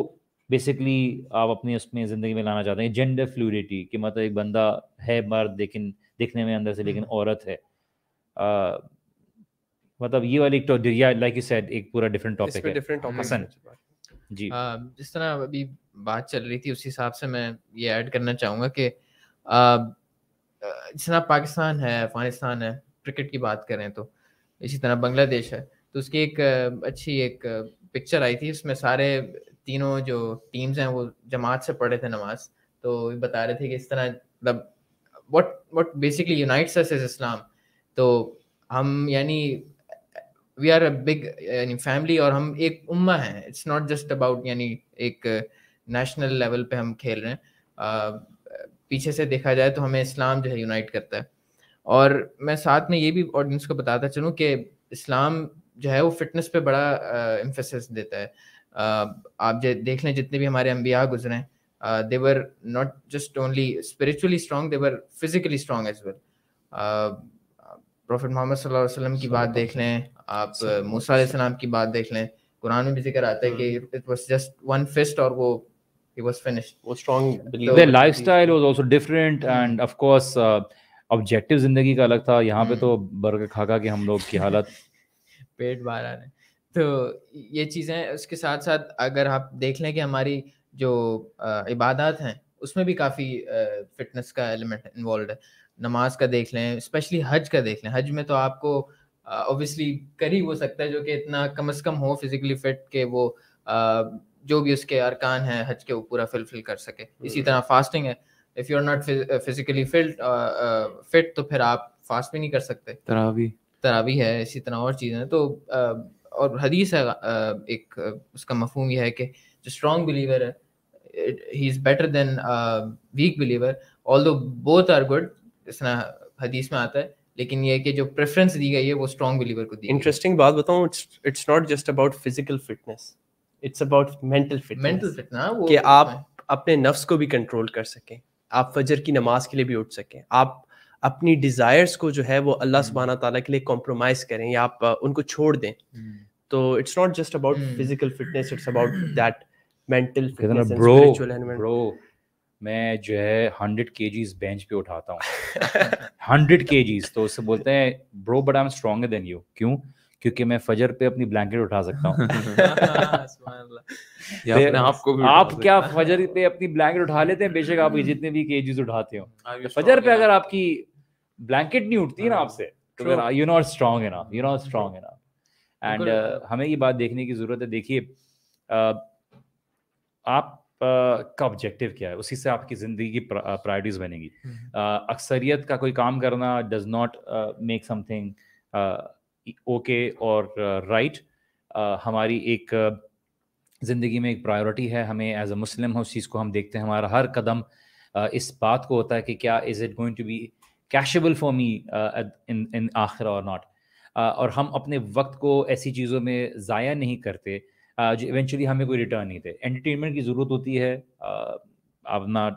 Speaker 1: बेसिकली आप अपनी उसमें ज़िंदगी में लाना चाहते हैं जेंडर फ्लूडिटी कि मतलब एक बंदा है मर्द लेकिन दिखने में अंदर से लेकिन हम्म। औरत है आ, मतलब ये वाली एक लाइक यू सेड एक पूरा डिफरेंट टॉपिक है डिफरेंट टॉपिक
Speaker 3: जी आ, जिस तरह अभी बात चल रही थी उस हिसाब से मैं ये ऐड करना चाहूँगा कि जिस तरह पाकिस्तान है अफगानिस्तान है क्रिकेट की बात करें तो इसी तरह बांग्लादेश है तो उसकी एक अच्छी एक पिक्चर आई थी उसमें सारे तीनों जो टीम्स हैं वो जमात से पढ़े थे नमाज तो बता रहे थे कि इस तरह मतलब what what basically unites us is Islam तो हम यानी वी आर अ बिग यानी फैमिली और हम एक उम्मा हैं इट्स नॉट जस्ट अबाउट यानी एक नेशनल लेवल पे हम खेल रहे हैं पीछे से देखा जाए तो हमें इस्लाम जो है यूनाइट करता है और मैं साथ में ये भी ऑडियंस को बताता चलूँ कि इस्लाम जो है वो फिटनेस पे बड़ा इम्फेसिस देता है uh, आप जो देख लें जितने भी हमारे अम्बिया गुजरे हैं they were not just only spiritually strong they were physically strong as well Prophet Muhammad सल्लल्लाहु अलैहि वसल्लम की बात देख लें आप मूसा सलाम की बात देख लें कुरान में भी जिक्र आता है कि it was just one fist और वो he was finished. Was strong. Believer. Their lifestyle
Speaker 1: was also different, mm. hmm and of course, objective uh, जिंदगी का अलग था यहाँ पे hmm. तो बर्गर खा खा के हम लोग की हालत
Speaker 3: पेट बाहर आ रहे तो ये चीज़ें उसके साथ साथ अगर आप देख लें कि हमारी जो इबादत हैं उसमें भी काफ़ी फिटनेस का एलिमेंट इन्वॉल्व है नमाज का देख लें स्पेशली हज का देख लें हज में तो आपको ऑब्वियसली कर ही हो सकता है जो कि इतना कम से कम हो फिज़िकली फिट के वो जो भी उसके अरकान हैं हज के वो पूरा फिलफिल कर सके हम्म। इसी तरह फास्टिंग है if you are not physically fit fit तो फिर आप फास्ट भी नहीं कर सकते तरावी तरावी है इसी तरह और चीज़ें हैं तो uh, और हदीस है uh, एक uh, उसका मफहम यह है कि जो स्ट्रॉन्ग बिलीवर है he is better than weak believer although both are good इस तरह हदीस में आता है लेकिन ये कि जो प्रेफरेंस दी गई है वो स्ट्रॉन्ग बिलीवर को दी इंटरेस्टिंग बात बताऊँ it's not just about physical fitness it's about
Speaker 2: mental mental fitness
Speaker 3: कि तो आप
Speaker 2: अपने नफ्स को भी कंट्रोल कर सकें आप फजर की नमाज के लिए भी उठ सकें आप अपनी डिज़ायर्स को जो है वो अल्लाह हम्म। सुबहाना ताला के लिए कॉम्प्रोमाइज़ करें या आप उनको छोड़ दें हम्म। तो it's not just about physical fitness it's about
Speaker 1: that mental fitness bro bro मैं जो है हंड्रेड के बेंच पे उठाता हूँ हंड्रेड के तो उससे बोलते हैं bro but I am stronger than you क्यों क्योंकि मैं फजर पे अपनी ब्लैंकेट उठा सकता हूँ आपको भी आप क्या फजर पे अपनी ब्लैंकेट उठा लेते हैं बेशक आप जितने भी केजेस उठाते हो तो फजर पे अगर आपकी ब्लैंकेट नहीं उठती ना हाँ। आपसे you not strong enough you not strong enough and हमें ये बात देखने की जरूरत है देखिए uh, आप uh, का ऑब्जेक्टिव क्या है उसी से आपकी ज़िंदगी की प्रायोरिटीज़ uh, बनेगी हम्म। अक्सरियत का कोई काम करना does not make something okay और राइट हमारी एक ज़िंदगी में एक प्रायोरिटी है हमें एज अ मुस्लिम उस चीज़ को हम देखते हैं हमारा हर कदम इस बात को होता है कि क्या is it going to be cashable for me in in आखिर और नॉट और हम अपने वक्त को ऐसी चीज़ों में ज़ाया नहीं करते जो इवेंचुअली हमें कोई रिटर्न नहीं दे एंटरटेनमेंट की ज़रूरत होती है अपना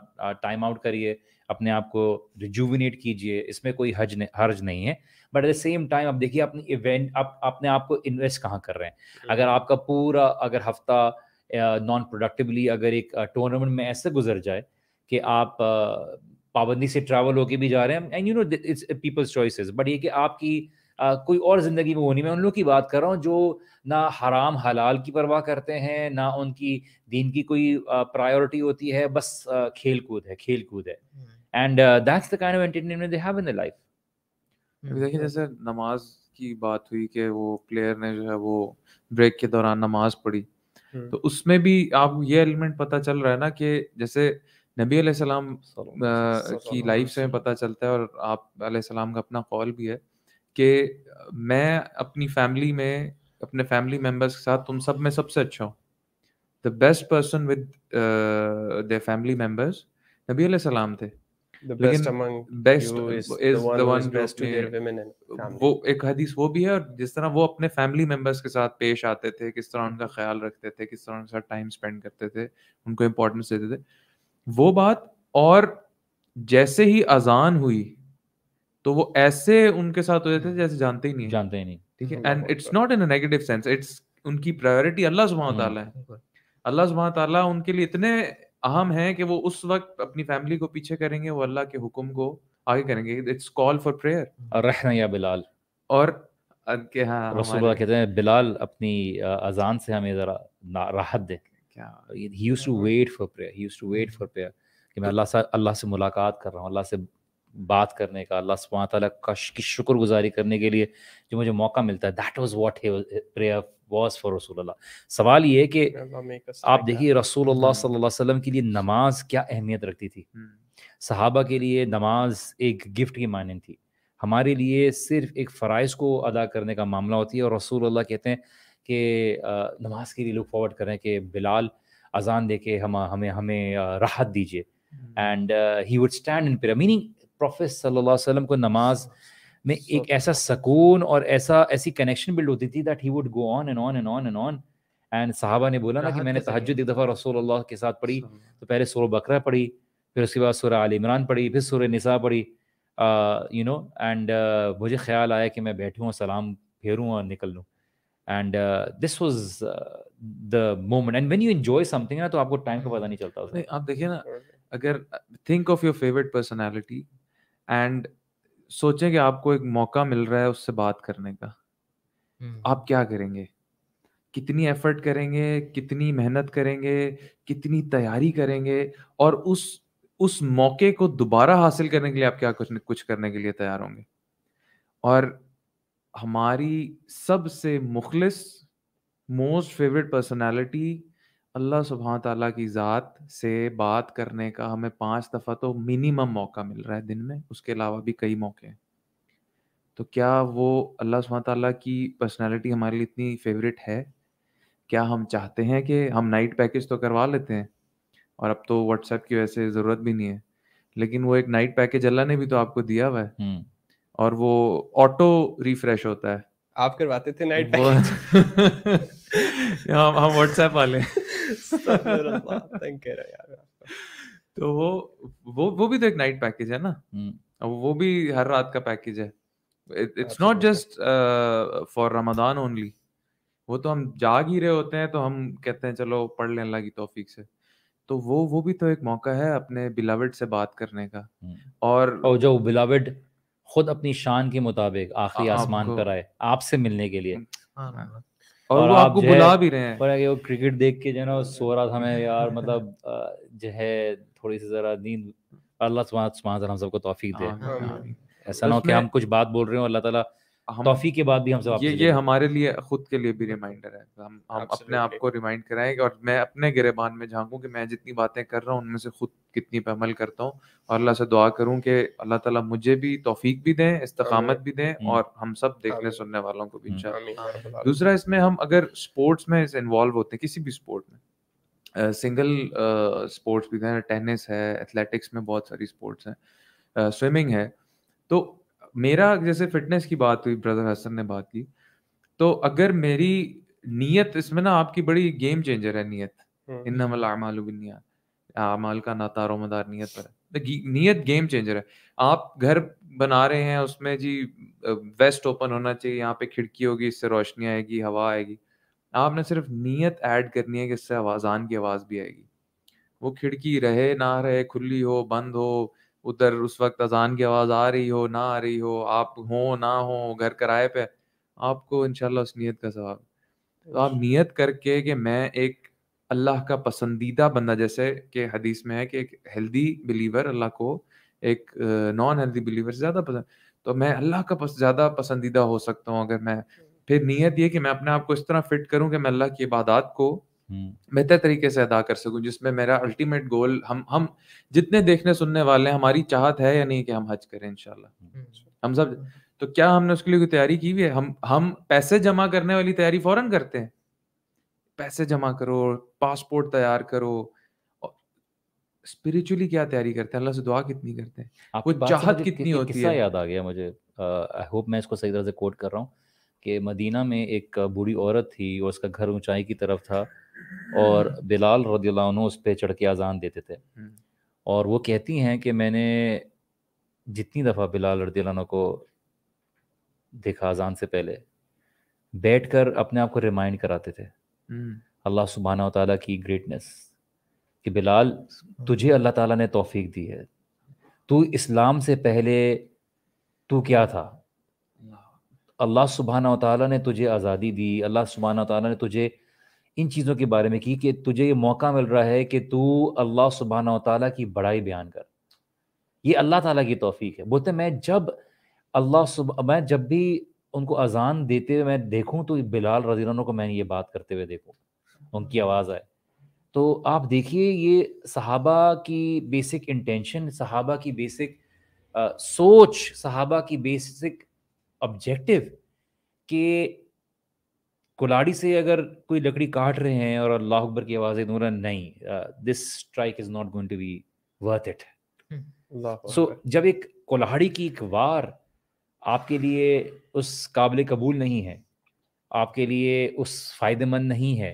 Speaker 1: टाइम आउट करिए अपने आप को रिजूवनेट कीजिए इसमें कोई हज हर्ज नहीं है but at the same time आप देखिए अपने इवेंट आप अपने आप को इन्वेस्ट कहाँ कर रहे हैं हम्म। अगर आपका पूरा अगर हफ्ता नॉन प्रोडक्टिवली अगर एक टूर्नामेंट में ऐसे गुजर जाए कि आप पाबंदी से ट्रैवल होके भी जा रहे हैं and you know it's people's choices but ये कि आपकी Uh, कोई और ज़िंदगी में वो नहीं मैं उन लोगों की बात कर रहा हूँ जो ना हराम हलाल की परवाह करते हैं ना उनकी दीन की कोई प्रायोरिटी होती है बस खेल कूद है खेल कूद है and that's the kind of entertainment they have in the life अभी देखिए जैसे नमाज
Speaker 4: की बात हुई कि वो प्लेयर ने जो है वो ब्रेक के दौरान नमाज पढ़ी हम्म। तो उसमें भी आप ये एलिमेंट पता चल रहा है ना कि जैसे नबी सलाम की लाइफ से पता चलता है और आप सलाम का अपना कॉल भी है कि मैं अपनी फैमिली में अपने फैमिली मेम्बर्स के साथ तुम सब में सबसे अच्छा हूँ the best person with family members नबी सलाम थे वो एक हदीस वो भी है और जिस तरह वो अपने फैमिली मेंबर्स के साथ पेश आते थे किस तरह उनका ख्याल रखते थे किस तरह उनके साथ टाइम स्पेंड करते थे उनको इम्पोर्टेंस देते थे वो बात और जैसे ही अजान हुई तो वो ऐसे उनके साथ हो जाते थे जैसे जानते ही नहीं जानते ही नहीं ठीक है and it's not in negative sense it's उनकी प्रायोरिटी अल्लाह सुबह है हम्म, अल्लाह सुबह उनके लिए इतने अहम है कि वो उस वक्त अपनी फैमिली को पीछे करेंगे वो अल्लाह के हुक्म को
Speaker 1: आगे करेंगे इट्स कॉल फॉर प्रेयर रहना या बिलाल और
Speaker 4: के हाँ रसूल
Speaker 1: कहते हैं बिलाल अपनी अजान से हमें ज़रा राहत दे क्या he used to wait for prayer he used to wait for prayer कि मैं तो अल्लाह से अल्लाह से मुलाकात कर रहा हूँ अल्लाह से बात करने का अल्लाह सुबह तला का की गुजारी करने के लिए जो मुझे मौका मिलता है that was what prayer was for रसूल सवाल ये है कि
Speaker 2: आप देखिए रसूल
Speaker 1: हम्म। वसल्लम के लिए नमाज क्या अहमियत रखती थी हम्म। सहाबा के लिए नमाज एक गिफ्ट की मानन थी हमारे लिए सिर्फ एक फराइज को अदा करने का मामला होती है और रसूल अल्लाह कहते हैं कि नमाज के लिए लुक फॉरवर्ड करें कि बिलाल अजान दे के हम हमें हमें राहत दीजिए and he would stand in prayer meaning profess सल्लल्लाहु अलैहि वसल्लम को नमाज में एक ऐसा सकून और ऐसा ऐसी कनेक्शन बिल्ड होती थी that he would go on and on and on and on and साहबा ने बोला ना कि मैंने तहजद एक दफ़ा रसोल्ला के साथ पढ़ी तो पहले सुर बकरा पढ़ी फिर उसके बाद सुर आल इमरान पढ़ी फिर सुर नसा पढ़ी यू नो एंड मुझे ख्याल आया कि मैं बैठूँ और सलाम फेरूँ और निकल लूँ and this was the moment and when you enjoy something ना तो आपको टाइम का पता नहीं चलता
Speaker 4: नहीं, आप देखिए ना
Speaker 1: अगर think of your favourite
Speaker 4: personality and सोचें कि आपको एक मौका मिल रहा है उससे बात करने का हम्म। आप क्या करेंगे कितनी एफर्ट करेंगे कितनी मेहनत करेंगे कितनी तैयारी करेंगे और उस उस मौके को दोबारा हासिल करने के लिए आप क्या कुछ कुछ करने के लिए तैयार होंगे और हमारी सबसे मुखलिस मोस्ट फेवरेट पर्सनालिटी अल्लाह सुबहान तला की ज़ात से बात करने का हमें पाँच दफ़ा तो मिनिमम मौका मिल रहा है दिन में उसके अलावा भी कई मौके हैं तो क्या वो अल्लाह सुबहान तला की पर्सनैलिटी हमारे लिए इतनी फेवरेट है क्या हम चाहते हैं कि हम नाइट पैकेज तो करवा लेते हैं और अब तो व्हाट्सएप की वजह से ज़रूरत भी नहीं है लेकिन वो एक नाइट पैकेज अल्लाह ने भी तो आपको दिया हुआ है और वो ऑटो रिफ्रेश होता है
Speaker 2: आप करवाते थे नाइट
Speaker 4: पैकेज हम हम व्हाट्सएप वाले तो वो वो वो भी तो एक नाइट पैकेज है ना
Speaker 1: हम्म।
Speaker 4: वो भी हर रात का पैकेज है it's not just for Ramadan only वो तो हम जाग ही रहे होते हैं तो हम कहते हैं चलो पढ़
Speaker 1: लें अल्लाह की तोफीक से
Speaker 4: तो वो वो भी तो एक मौका है अपने बिलावट
Speaker 1: से बात करने का हम्म। और और जो बिलावट खुद अपनी शान के मुताबिक आखिरी आसमान पर आए आपसे मिलने के लिए
Speaker 3: हाँ, हाँ।
Speaker 1: और, और वो आपको बुला भी रहे हैं पर वो क्रिकेट देख के जो है ना सो रहा था मैं यार मतलब जो है थोड़ी सी जरा नींद अल्लाह सुबह हम सबको तोफीक दे ऐसा ना हो कि हम कुछ बात बोल रहे हो अल्लाह ताला तोफी के बाद भी हम ये ये
Speaker 4: हमारे लिए खुद के लिए भी रिमाइंडर है हम हम अपने आप को रिमाइंड कराएं और मैं अपने गिरेबान में झांकूं कि मैं जितनी बातें कर रहा हूँ उनमें से खुद कितनी पे अमल करता हूँ और अल्लाह से दुआ करूँ कि अल्लाह ताला मुझे भी तोफीक भी दें इस्तकामत भी दें हम्म। और हम सब देखने सुनने वालों को भी हम्म। इंशाल्लाह दूसरा इसमें हम अगर स्पोर्ट्स में इन्वॉल्व होते हैं किसी भी स्पोर्ट में सिंगल स्पोर्ट्स भी टेनिस है एथलेटिक्स में बहुत सारी स्पोर्ट्स हैं स्विमिंग है तो मेरा जैसे फिटनेस की बात हुई ब्रदर हसन ने बात की तो अगर मेरी नीयत इसमें ना आपकी बड़ी गेम चेंजर है नीयत हम्म। इन अमाल का ना तारो मदार नीयत पर तो नीयत गेम चेंजर है आप घर बना रहे हैं उसमें जी वेस्ट ओपन होना चाहिए यहाँ पे खिड़की होगी इससे रोशनी आएगी हवा आएगी आपने सिर्फ नीयत ऐड करनी है कि इससे आवाजान की आवाज़ भी आएगी वो खिड़की रहे ना रहे खुली हो बंद हो उधर उस वक्त अजान की आवाज़ आ रही हो ना आ रही हो आप हो ना हो घर किराए पे आपको इन उस नीयत का सवाब तो आप नीयत करके कि मैं एक अल्लाह का पसंदीदा बंदा जैसे कि हदीस में है कि एक हेल्दी बिलीवर अल्लाह को एक नॉन हेल्दी बिलीवर से ज़्यादा पसंद तो मैं अल्लाह का पस, ज़्यादा पसंदीदा हो सकता हूँ अगर मैं फिर नीयत ये कि मैं अपने आप को इस तरह फिट करूँ कि मैं अल्लाह की इबादत को हम्म। बेहतर तरीके से अदा कर सकूं जिसमें मेरा अल्टीमेट गोल हम हम जितने देखने सुनने वाले हैं हमारी चाहत है या नहीं कि हम हज करें इनशाला हम्म। हम्म। हम सब तो क्या हमने उसके लिए कोई तैयारी की हुई है हम हम पैसे जमा करने वाली तैयारी फौरन करते हैं पैसे जमा करो पासपोर्ट तैयार करो स्पिरिचुअली क्या तैयारी करते हैं अल्लाह से दुआ कितनी करते हैं
Speaker 1: आपको चाहत कितनी होती है याद आ गया मुझे आई होप मैं इसको सही तरह से कोट कर रहा हूँ कि मदीना में एक बूढ़ी औरत थी और उसका घर ऊंचाई की तरफ था और बिलाल रदील्ला उस पर चढ़ के अजान देते थे हम्म। और वो कहती हैं कि मैंने जितनी दफ़ा बिलाल रदील्ला को देखा अजान से पहले बैठ कर अपने आप को रिमाइंड कराते थे हम्म। अल्लाह सुबहाना ताला की ग्रेटनेस कि बिलाल तुझे अल्लाह ताला ने तौफीक दी है तू इस्लाम से पहले तू क्या था अल्लाह सुबहाना ताला ने तुझे आज़ादी दी अल्लाह सुबहाना ताला ने तुझे इन चीज़ों के बारे में की कि तुझे ये मौका मिल रहा है कि तू अल्लाह सुबहाना ताली की बड़ाई बयान कर ये अल्लाह ताला की तोफ़ी है बोलते मैं जब अल्लाह सुब मैं जब भी उनको अजान देते हुए मैं देखूँ तो बिलाल रजीन को मैं ये बात करते हुए देखूँ उनकी आवाज़ आए तो आप देखिए ये सहाबा की बेसिक इंटेंशन सहाबा की बेसिक आ, सोच सहाबा की बेसिक ऑब्जेक्टिव कि कुलाड़ी से अगर कोई लकड़ी काट रहे हैं और अल्लाह अकबर की आवाज़ दूर नहीं this strike is not going to be worth it so जब एक कुल्हाड़ी की एक वार आपके लिए उस काबिल कबूल नहीं है आपके लिए उस फ़ायदेमंद नहीं है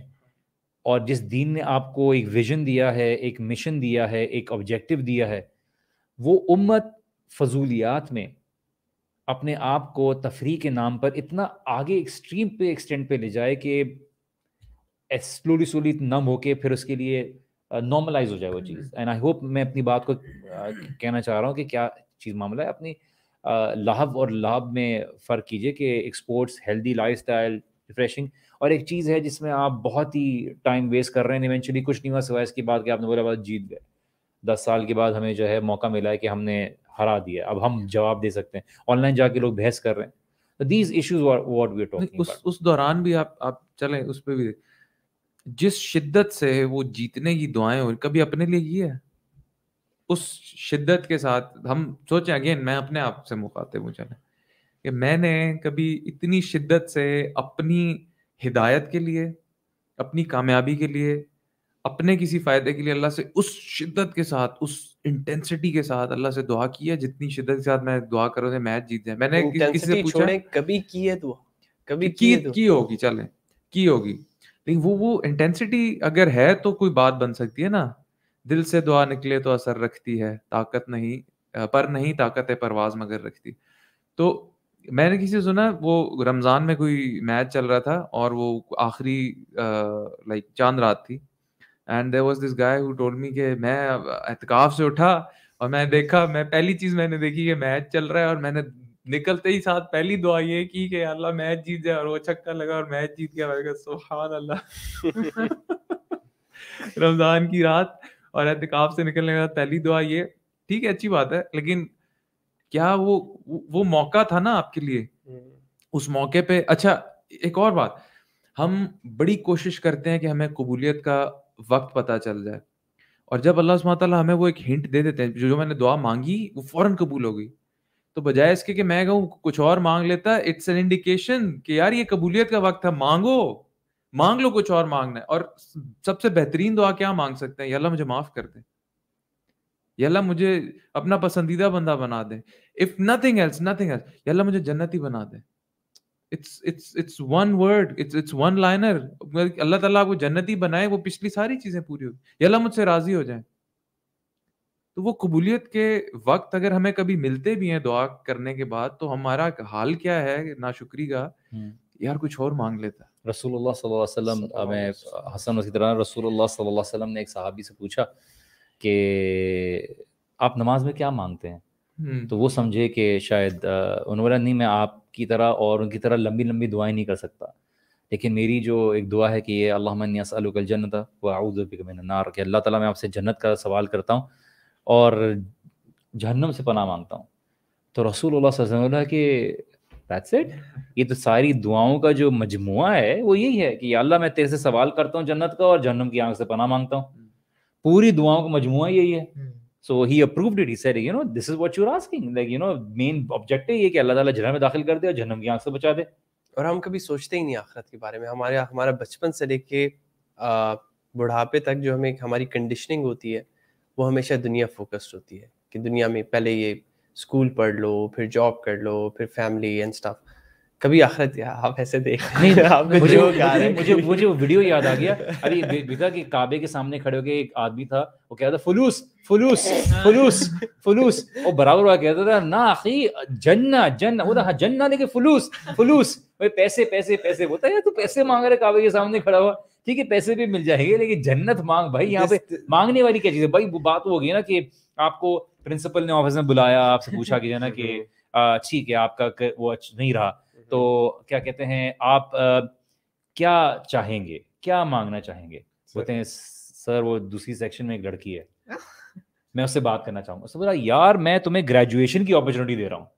Speaker 1: और जिस दीन ने आपको एक विजन दिया है एक मिशन दिया है एक ऑब्जेक्टिव दिया है वो उम्मत फजूलियात में अपने आप को तफरी के नाम पर इतना आगे एक्सट्रीम पे एक्सटेंड पे ले जाए कि स्लोली स्लोली नम होके फिर उसके लिए नॉर्मलाइज uh, हो जाए वो चीज़ एंड आई होप मैं अपनी बात को uh, कहना चाह रहा हूँ कि क्या चीज़ मामला है अपनी uh, लाभ और लाभ में फ़र्क कीजिए कि sports healthy life style refreshing और एक चीज़ है जिसमें आप बहुत ही टाइम वेस्ट कर रहे हैं इवेंचुअली कुछ नहीं हुआ सिवाय इसकी बात कि आपने बोला बात जीत गए दस साल के बाद हमें जो है मौका मिला है कि हमने हरा दिया अब हम जवाब दे सकते हैं ऑनलाइन जाके लोग बहस कर रहे हैं these issues what we are talking उस उस दौरान भी आप आप चलें उस पर भी जिस शिद्दत से
Speaker 4: वो जीतने की दुआएं और कभी अपने लिए ये है उस शिद्दत के साथ हम सोचे अगेन मैं अपने आप से मुखातिब हूँ चले कि मैंने कभी इतनी शिद्दत से अपनी हिदायत के लिए अपनी कामयाबी के लिए अपने किसी फायदे के लिए अल्लाह से उस शिद्दत के साथ उस इंटेंसिटी के साथ अल्लाह से दुआ की है जितनी शिद्दत के साथ मैं दुआ करो से मैच जीत जाए मैंने किसी से पूछा
Speaker 2: कभी की है दुआ
Speaker 4: कभी की की, की होगी चले की होगी लेकिन वो वो इंटेंसिटी अगर है तो कोई बात बन सकती है ना दिल से दुआ निकले तो असर रखती है ताकत नहीं पर नहीं ताकत है परवाज मगर रखती तो मैंने किसी से सुना वो रमज़ान में कोई मैच चल रहा था और वो आखिरी लाइक चांद रात थी and there was this guy who told me के मैं एहतिकाफ से उठा और मैं देखा मैं पहली चीज मैंने देखी कि मैच चल रहा है और मैंने निकलते ही साथ पहली दुआ ये की कि अल्लाह मैच जीत जाए और वो छक्का लगा और मैच जीत गया मैंने कहा सुभान अल्लाह रमजान की रात और एहतिकाफ से निकलने के बाद पहली दुआ ये ठीक है अच्छी बात है लेकिन क्या वो वो मौका था ना आपके लिए हम्म। उस मौके पे अच्छा एक और बात हम बड़ी कोशिश करते हैं कि हमें कबूलियत का वक्त पता चल जाए और जब अल्लाह सुबह तला हमें वो एक हिंट दे देते हैं जो जो मैंने दुआ मांगी वो फ़ौरन कबूल हो गई तो बजाय इसके कि मैं कहूँ कुछ और मांग लेता इट्स एन इंडिकेशन कि यार ये कबूलियत का वक्त है मांगो मांग लो कुछ और मांगना है और सबसे बेहतरीन दुआ क्या मांग सकते हैं यल्ला मुझे माफ़ कर दे यल्ला मुझे अपना पसंदीदा बंदा बना दे if nothing else nothing else यल्ला मुझे जन्नत ही बना दें it's it's it's one word it's it's one liner Allah ताला आपको ही बनाए वो पिछली सारी चीजें पूरी होगी अल्लाह मुझसे राजी हो जाए तो वो कबूलियत के वक्त अगर हमें कभी मिलते भी हैं दुआ करने के बाद तो हमारा हाल क्या है ना शुक्री का हम्म।
Speaker 1: यार कुछ और मांग लेता रसूलुल्लाह सल्लल्लाहु अलैहि वसल्लम मैं हसन की तरह रसूलुल्लाह सल्लल्लाहु अलैहि वसल्लम ने एक सहाबी से पूछा कि आप नमाज में क्या मांगते हैं हम्म। तो वो समझे कि शायद उन्होंने बोला नहीं मैं आपकी तरह और उनकी तरह लंबी लंबी दुआएं नहीं कर सकता लेकिन मेरी जो एक दुआ है कि ये अल्लाहमसल जन्नत व आउज़बिकनार अल्लाह ताला मैं आपसे जन्नत का सवाल करता हूँ और जहन्नम से पना मांगता हूँ तो रसूल के दैट्स इट ये तो सारी दुआओं का जो मजमु है वो यही है कि अल्लाह मैं तेरे से सवाल करता हूँ जन्नत का और जहन्नम की आंख से पना मांगता हूँ हम्म। पूरी दुआओं का मजमु यही है hmm. So he approved it he said you know this is what you are asking like you know main object ये कि अल्लाह ताला जहन्नम में दाखिल कर दे और जहन्नम की आंख से बचा दे और
Speaker 2: हम कभी सोचते ही नहीं आखिरत के बारे में हमारे हमारा बचपन से लेके बुढ़ापे तक जो हमें हमारी कंडीशनिंग होती है वो हमेशा दुनिया फोकस्ड होती है कि दुनिया में पहले ये स्कूल पढ़ लो फिर जॉब कर लो फिर फैमिली एंड स्टाफ कभी आखिरत आप
Speaker 1: ऐसे देख नहीं मुझे, वो मुझे, मुझे मुझे वो वीडियो याद आ गया अरे बेटा के काबे के सामने खड़े होकर एक आदमी था वो कह रहा था फुलूस फुलूस फुलूस फुलूस वो बराबर हुआ कहता था ना अखी जन्ना जन्ना वो था हाँ, जन्ना देखे फुलूस फुलूस भाई पैसे पैसे पैसे बोलता यार तू पैसे मांग रहे काबे के सामने खड़ा हुआ ठीक है पैसे भी मिल जाएंगे लेकिन जन्नत मांग भाई यहाँ पे मांगने वाली क्या चीज है भाई वो बात हो गई ना कि आपको प्रिंसिपल ने ऑफिस में बुलाया आपसे पूछा कि ठीक है आपका वो अच्छा नहीं रहा तो क्या कहते हैं आप आ, क्या चाहेंगे क्या मांगना चाहेंगे बोलते हैं सर वो दूसरी सेक्शन में एक लड़की है मैं उससे बात करना चाहूंगा बोला यार मैं तुम्हें ग्रेजुएशन की अपॉर्चुनिटी दे रहा हूँ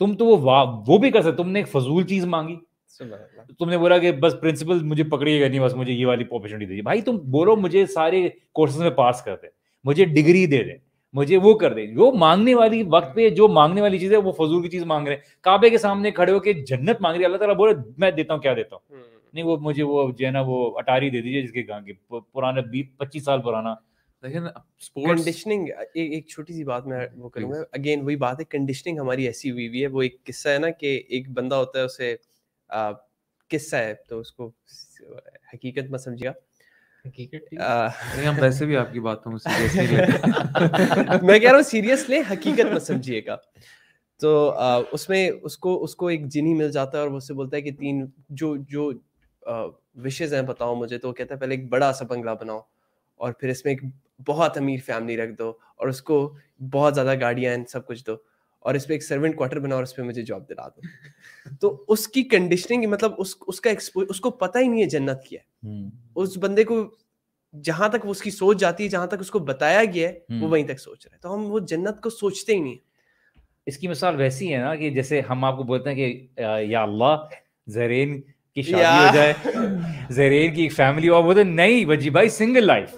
Speaker 1: तुम तो वो वो भी कर सकते तुमने एक फजूल चीज मांगी
Speaker 3: तुमने
Speaker 1: बोला कि बस प्रिंसिपल मुझे पकड़िएगा नहीं बस मुझे ये वाली अपॉर्चुनिटी दीजिए भाई तुम बोलो मुझे सारे कोर्सेज में पास कर दे मुझे डिग्री दे दे मुझे वो कर दे जो मांगने वाली वक्त पे जो मांगने वाली चीज है वो फजूल की चीज मांग रहे हैं काबे के सामने खड़े होकर जन्नत मांग रही है अल्लाह तला बोले मैं देता हूँ क्या देता हूँ हम्म, हम्म, हम्म। नहीं वो मुझे वो जो है ना वो अटारी दे दीजिए जिसके गांव के पुराने बीस पच्चीस साल पुराना कंडीशनिंग
Speaker 2: एक, एक छोटी सी बात मैं वो करूंगा अगेन वही बात है कंडीशनिंग हमारी ऐसी हुई हुई है वो एक किस्सा है ना कि एक बंदा होता है उसे आ, किस्सा है तो उसको हकीकत मत समझिएगा
Speaker 3: नहीं
Speaker 2: हम वैसे भी आपकी बातों से मैं कह रहा हूँ सीरियसली हकीकत मत समझिएगा तो आ, उसमें उसको उसको एक जिनी मिल जाता है और वो उससे बोलता है कि तीन जो जो विशेज हैं बताओ मुझे तो कहता है पहले एक बड़ा सा बंगला बनाओ और फिर इसमें एक बहुत अमीर फैमिली रख दो और उसको बहुत ज़्यादा गाड़ियां सब कुछ दो और इस पर एक सर्वेंट क्वार्टर बनाओ और इस पर मुझे जॉब दिला दो तो उसकी कंडीशनिंग मतलब उस उसका एक्सपोज उसको पता ही नहीं है जन्नत की है हम्म। उस बंदे को जहां तक
Speaker 1: उसकी सोच जाती है जहां तक उसको बताया गया है वो हम्म। वहीं तक सोच रहा है
Speaker 2: तो हम वो जन्नत को सोचते ही नहीं
Speaker 1: इसकी मिसाल वैसी है ना कि जैसे हम आपको बोलते हैं कि या अल्लाह जरेन की शादी हो जाए जरेर की एक फैमिली और बोलते नहीं वजी भाई सिंगल लाइफ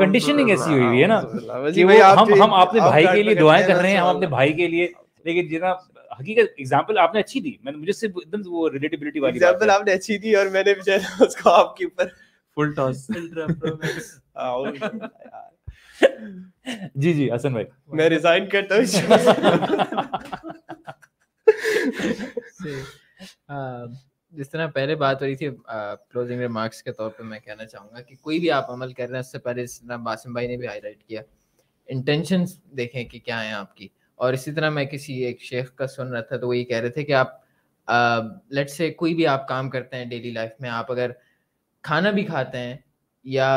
Speaker 1: कंडीशनिंग ऐसी हुई है ना कि वो हम हम अपने भाई के लिए दुआएं कर रहे हैं हम अपने भाई के लिए लेकिन जितना हकीकत एग्जांपल आपने अच्छी दी मैंने मुझे सिर्फ एकदम वो रिलेटिबिलिटी वाली एग्जांपल आपने
Speaker 2: अच्छी दी और मैंने बेचारा उसको आपके
Speaker 1: ऊपर फुल टॉस जी जी हसन भाई
Speaker 2: मैं रिजाइन करता हूँ
Speaker 3: जिस तरह पहले बात हो रही थी क्लोजिंग रिमार्क्स के तौर पे मैं कहना चाहूँगा कि कोई भी आप अमल कर रहे हैं उससे पहले जिस तरह बासिम भाई ने भी हाईलाइट किया इंटेंशन देखें कि क्या है आपकी और इसी तरह मैं किसी एक शेख का सुन रहा था तो वही कह रहे थे कि आप लेट से कोई भी आप काम करते हैं डेली लाइफ में आप अगर खाना भी खाते हैं या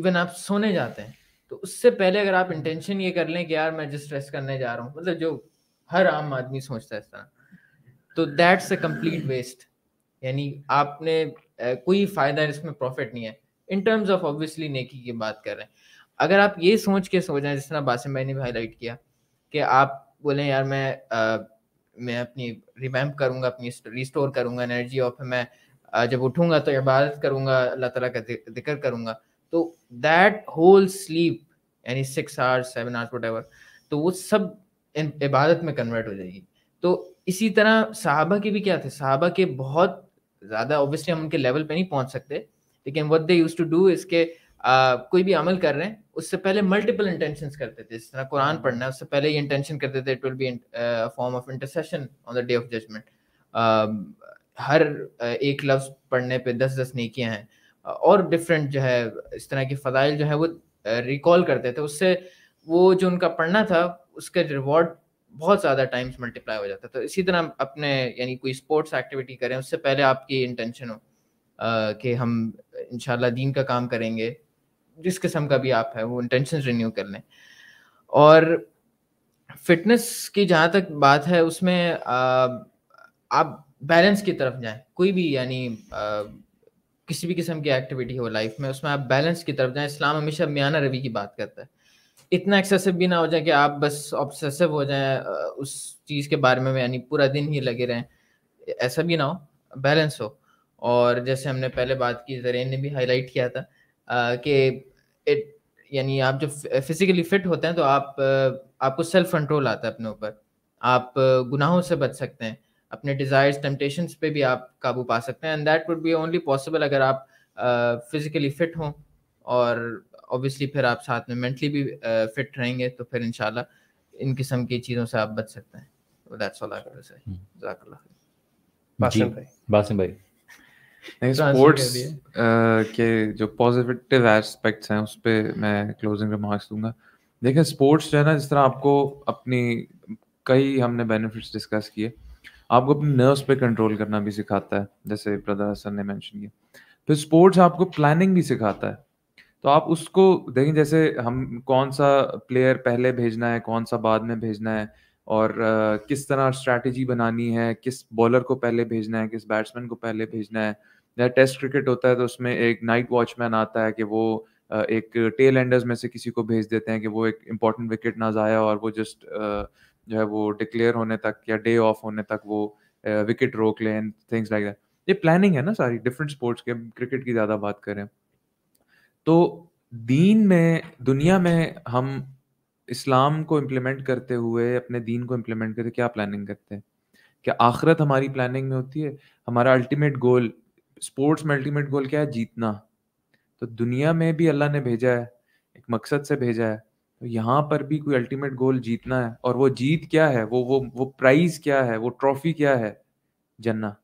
Speaker 3: इवन आप सोने जाते हैं तो उससे पहले अगर आप इंटेंशन ये कर लें कि यार मैं जिस स्ट्रेस करने जा रहा हूँ मतलब जो हर आम आदमी सोचता है इस तरह तो दैट्स अ कंप्लीट वेस्ट यानी आपने कोई फायदा इसमें प्रॉफिट नहीं है इन टर्म्स ऑफ ऑब्वियसली नेकी की बात कर रहे हैं अगर आप ये सोच के सो जाए जिस तरह बासिम भाई ने भी हाईलाइट किया कि आप बोले यार मैं आ, मैं अपनी रिवैम्प करूँगा अपनी रिस्टोर करूँगा एनर्जी और फिर मैं आ, जब उठूँगा तो इबादत करूंगा अल्लाह तला का जिक्र करूंगा तो दैट होल स्लीप यानी six hours seven hours what तो वो सब इबादत में कन्वर्ट हो जाएगी तो इसी तरह साहबा के भी क्या थे साहबा के बहुत ज़्यादा ऑब्वियसली हम उनके लेवल पे नहीं पहुंच सकते लेकिन what they use to do इसके आ, कोई भी अमल कर रहे हैं उससे पहले मल्टीपल इंटेंशन करते थे जिस तरह कुरान हाँ। पढ़ना है उससे पहले ये इंटेंशन करते थे it will be form of intercession on the day of judgement हर एक लफ्ज पढ़ने पे दस दस नेकियां हैं और डिफरेंट जो है इस तरह के फ़जाइल जो है वो रिकॉल करते थे उससे वो जो उनका पढ़ना था उसका रिवॉर्ड बहुत ज़्यादा टाइम्स मल्टीप्लाई हो जाता है तो इसी तरह अपने यानी कोई स्पोर्ट्स एक्टिविटी करें उससे पहले आपकी इंटेंशन हो कि हम इन दीन का काम करेंगे जिस किस्म का भी आप है वो इंटेंशन रिन्यू कर लें और फिटनेस की जहाँ तक बात है उसमें आ, आप बैलेंस की तरफ जाएं कोई भी यानी किसी भी किस्म की एक्टिविटी हो लाइफ में उसमें आप बैलेंस की तरफ जाएं इस्लाम हमेशा मियाना रवि की बात करता है इतना एक्सेसिव भी ना हो जाए कि आप बस ऑब्सेसिव हो जाए उस चीज़ के बारे में यानी पूरा दिन ही लगे रहें ऐसा भी ना हो बैलेंस हो और जैसे हमने पहले बात की जरेन ने भी हाईलाइट किया था कि इट यानी आप जब फिजिकली फिट होते हैं तो आप आपको सेल्फ कंट्रोल आता है अपने ऊपर आप गुनाहों से बच सकते हैं अपने डिज़ायर्स टेम्पटेशन पे भी आप काबू पा सकते हैं and that would be only possible अगर आप फिज़िकली फिट हों और ऑब्वियसली फिर आप साथ में मेंटली भी फिट रहेंगे तो फिर इनशाला इन किस्म की चीज़ों से आप बच सकते हैं that's all I have to say जजाकल्लाह बासिम भाई
Speaker 4: बासिम भाई नहीं स्पोर्ट्स तो के जो पॉजिटिव एस्पेक्ट्स हैं उस पे मैं क्लोजिंग रिमार्क्स दूंगा देखें स्पोर्ट्स जो है ना जिस तरह आपको अपनी कई हमने बेनिफिट्स डिस्कस किए आपको अपने नर्व्स पे कंट्रोल करना भी सिखाता है जैसे ब्रदर हसन ने मेंशन किया फिर स्पोर्ट्स आपको प्लानिंग भी सिखाता है तो आप उसको देखें जैसे हम कौन सा प्लेयर पहले भेजना है कौन सा बाद में भेजना है और uh, किस तरह स्ट्रैटेजी बनानी है किस बॉलर को पहले भेजना है किस बैट्समैन को पहले भेजना है या टेस्ट क्रिकेट होता है तो उसमें एक नाइट वॉचमैन आता है कि वो uh, एक टेल एंडर्स में से किसी को भेज देते हैं कि वो एक इम्पॉर्टेंट विकेट ना जाया और वो जस्ट uh, जो है वो डिक्लेयर होने तक या डे ऑफ होने तक वो विकेट रोक लें थिंग्स लाइक दैट ये प्लानिंग है ना सारी डिफरेंट स्पोर्ट्स के क्रिकेट की ज़्यादा बात करें तो दीन में दुनिया में हम इस्लाम को इम्प्लीमेंट करते हुए अपने दीन को इम्प्लीमेंट करते क्या प्लानिंग करते हैं क्या आखिरत हमारी प्लानिंग में होती है हमारा अल्टीमेट गोल स्पोर्ट्स में अल्टीमेट गोल क्या है जीतना तो दुनिया में भी अल्लाह ने भेजा है एक मकसद से भेजा है तो यहाँ पर भी कोई अल्टीमेट गोल जीतना है और वो जीत क्या है वो वो वो प्राइज क्या है वो ट्रॉफी क्या है जन्ना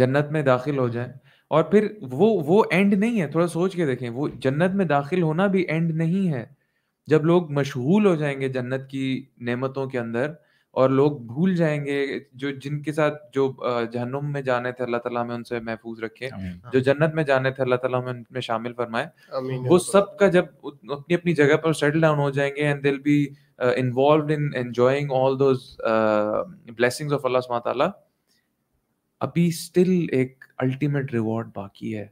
Speaker 4: जन्नत में दाखिल हो जाए और फिर वो वो एंड नहीं है थोड़ा सोच के देखें वो जन्नत में दाखिल होना भी एंड नहीं है जब लोग मशहूल हो जाएंगे जन्नत की नेमतों के अंदर और लोग भूल जाएंगे जो जिनके साथ जो जहनुम में जाने थे अल्लाह ताला में उनसे महफूज रखे जो जन्नत में जाने थे अल्लाह ताला में उनमें शामिल फरमाए वो सब का जब अपनी अपनी जगह पर सेटल डाउन हो जाएंगे and they'll be involved in enjoying all those blessings of Allah अभी स्टिल एक अल्टीमेट रिवॉर्ड बाकी है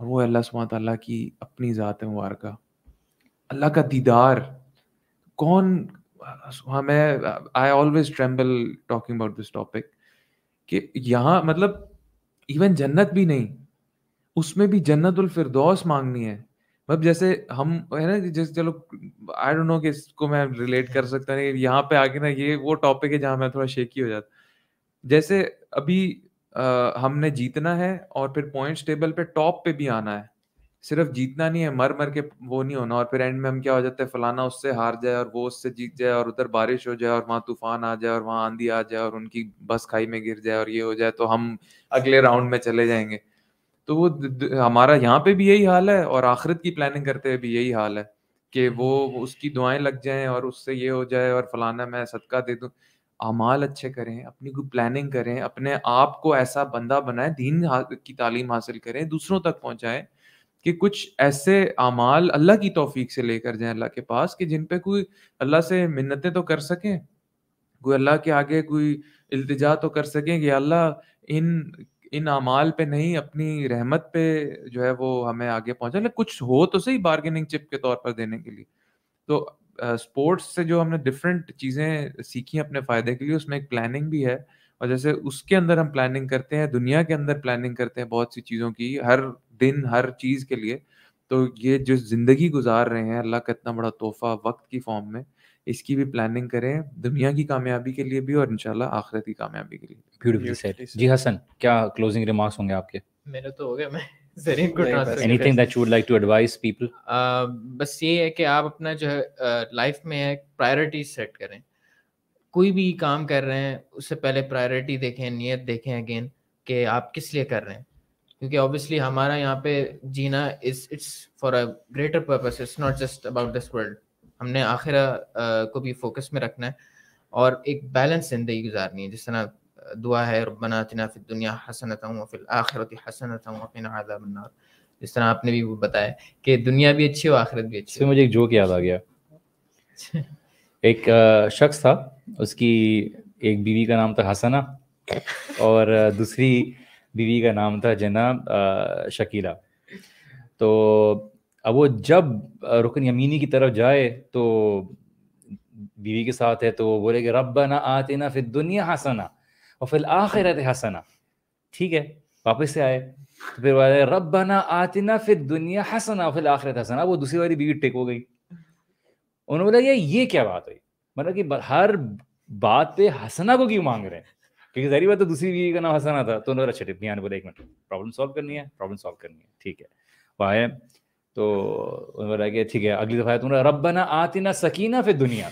Speaker 4: और वो अल्लाह सुबह तला की अपनी ज़ात मुबारक अल्लाह का दीदार कौन हाँ मैं I always tremble talking about this topic कि यहाँ मतलब इवन जन्नत भी नहीं उसमें भी जन्नत जन्नतफरदौस मांगनी है मतलब जैसे हम है ना जैसे चलो आई डोंट नो कि इसको मैं रिलेट कर सकता नहीं यहाँ पे आके ना ये वो टॉपिक है जहाँ मैं थोड़ा शेकी हो जाता जैसे अभी आ, हमने जीतना है और फिर पॉइंट्स टेबल पे टॉप पे भी आना है सिर्फ जीतना नहीं है मर मर के वो नहीं होना और फिर एंड में हम क्या हो जाते हैं फलाना उससे हार जाए और वो उससे जीत जाए और उधर बारिश हो जाए और वहाँ तूफान आ जाए और वहाँ आंधी आ जाए और उनकी बस खाई में गिर जाए और ये हो जाए तो हम अगले राउंड में चले जाएंगे तो वो द, द, हमारा यहाँ पे भी यही हाल है और आखिरत की प्लानिंग करते हुए भी यही हाल है कि वो उसकी दुआएं लग जाए और उससे ये हो जाए और फलाना मैं सदका दे दूँ अमाल अच्छे करें अपनी कोई प्लानिंग करें अपने आप को ऐसा बंदा बनाए दीन की तालीम हासिल करें दूसरों तक पहुंचाएं कि कुछ ऐसे अमाल अल्लाह की तौफीक से लेकर जाएं अल्लाह के पास कि जिन पे कोई अल्लाह से मिन्नतें तो कर सकें कोई अल्लाह के आगे कोई इल्तिजा तो कर सकें कि अल्लाह इन इन अमाल पे नहीं अपनी रहमत पे जो है वो हमें आगे पहुंचा मतलब कुछ हो तो सही बार्गेनिंग चिप के तौर पर देने के लिए तो स्पोर्ट्स से जो हमने डिफरेंट चीज़ें सीखी हैं अपने फ़ायदे के लिए उसमें एक प्लानिंग भी है और जैसे उसके अंदर हम प्लानिंग करते हैं दुनिया के अंदर प्लानिंग करते हैं बहुत सी चीज़ों की हर दिन हर चीज़ के लिए तो ये जो ज़िंदगी गुजार रहे हैं अल्लाह का इतना बड़ा तोहफा वक्त की फॉर्म में इसकी भी प्लानिंग करें दुनिया की कामयाबी के लिए भी और इंशाल्लाह आखिरत की कामयाबी के लिए ब्यूटीफुल
Speaker 3: जी हसन
Speaker 1: क्या क्लोजिंग रिमार्क्स होंगे आपके
Speaker 3: मेरे तो हो गया मैं anything that you would
Speaker 1: like to advise people
Speaker 3: बस ये है कि आप अपना जो है लाइफ uh, में है प्रायोरिटी सेट करें कोई भी काम कर रहे हैं उससे पहले प्रायोरिटी देखें नियत देखें अगेन कि आप किस लिए कर रहे हैं क्योंकि ऑब्वियसली हमारा यहाँ पे जीना is it's for a greater purpose it's not just about this world हमने आखिर uh, को भी फोकस में रखना है और एक बैलेंस जिंदगी गुजारनी है जिस तरह दुआ है रब्बना तना फिद दुनिया हसनत वफी आखिरत हसनत वफिन आजा नार जिस तरह आपने भी वो बताया कि दुनिया भी अच्छी हो आखिरत भी अच्छी मुझे एक जोक याद आ गया
Speaker 1: एक शख्स था उसकी एक बीवी का नाम था हसना और दूसरी बीवी का नाम था जनाब शकीला तो अब वो जब रुकन यमीनी की तरफ जाए तो बीवी के साथ है तो वो बोले कि रब ना आते ना फिर दुनिया हसना और फिर आखिर हसना ठीक है वापस से आए तो फिर वाले रबना आतना फिर दुनिया हसना और फिर आखिरत हसना वो दूसरी वाली बीवी टेक हो गई उन्होंने बोला ये ये क्या बात हुई मतलब कि हर बात पे हसना को क्यों मांग रहे हैं क्योंकि जहरी बात तो दूसरी बीवी का नाम हसना था तो उन्होंने अच्छा टिप्पणी आने बोला एक मिनट प्रॉब्लम सॉल्व करनी है प्रॉब्लम सॉल्व करनी है ठीक है वो आए तो उन्होंने बोला कि ठीक है अगली दफा है तो उन्होंने रबना आतना सकीना फिर दुनिया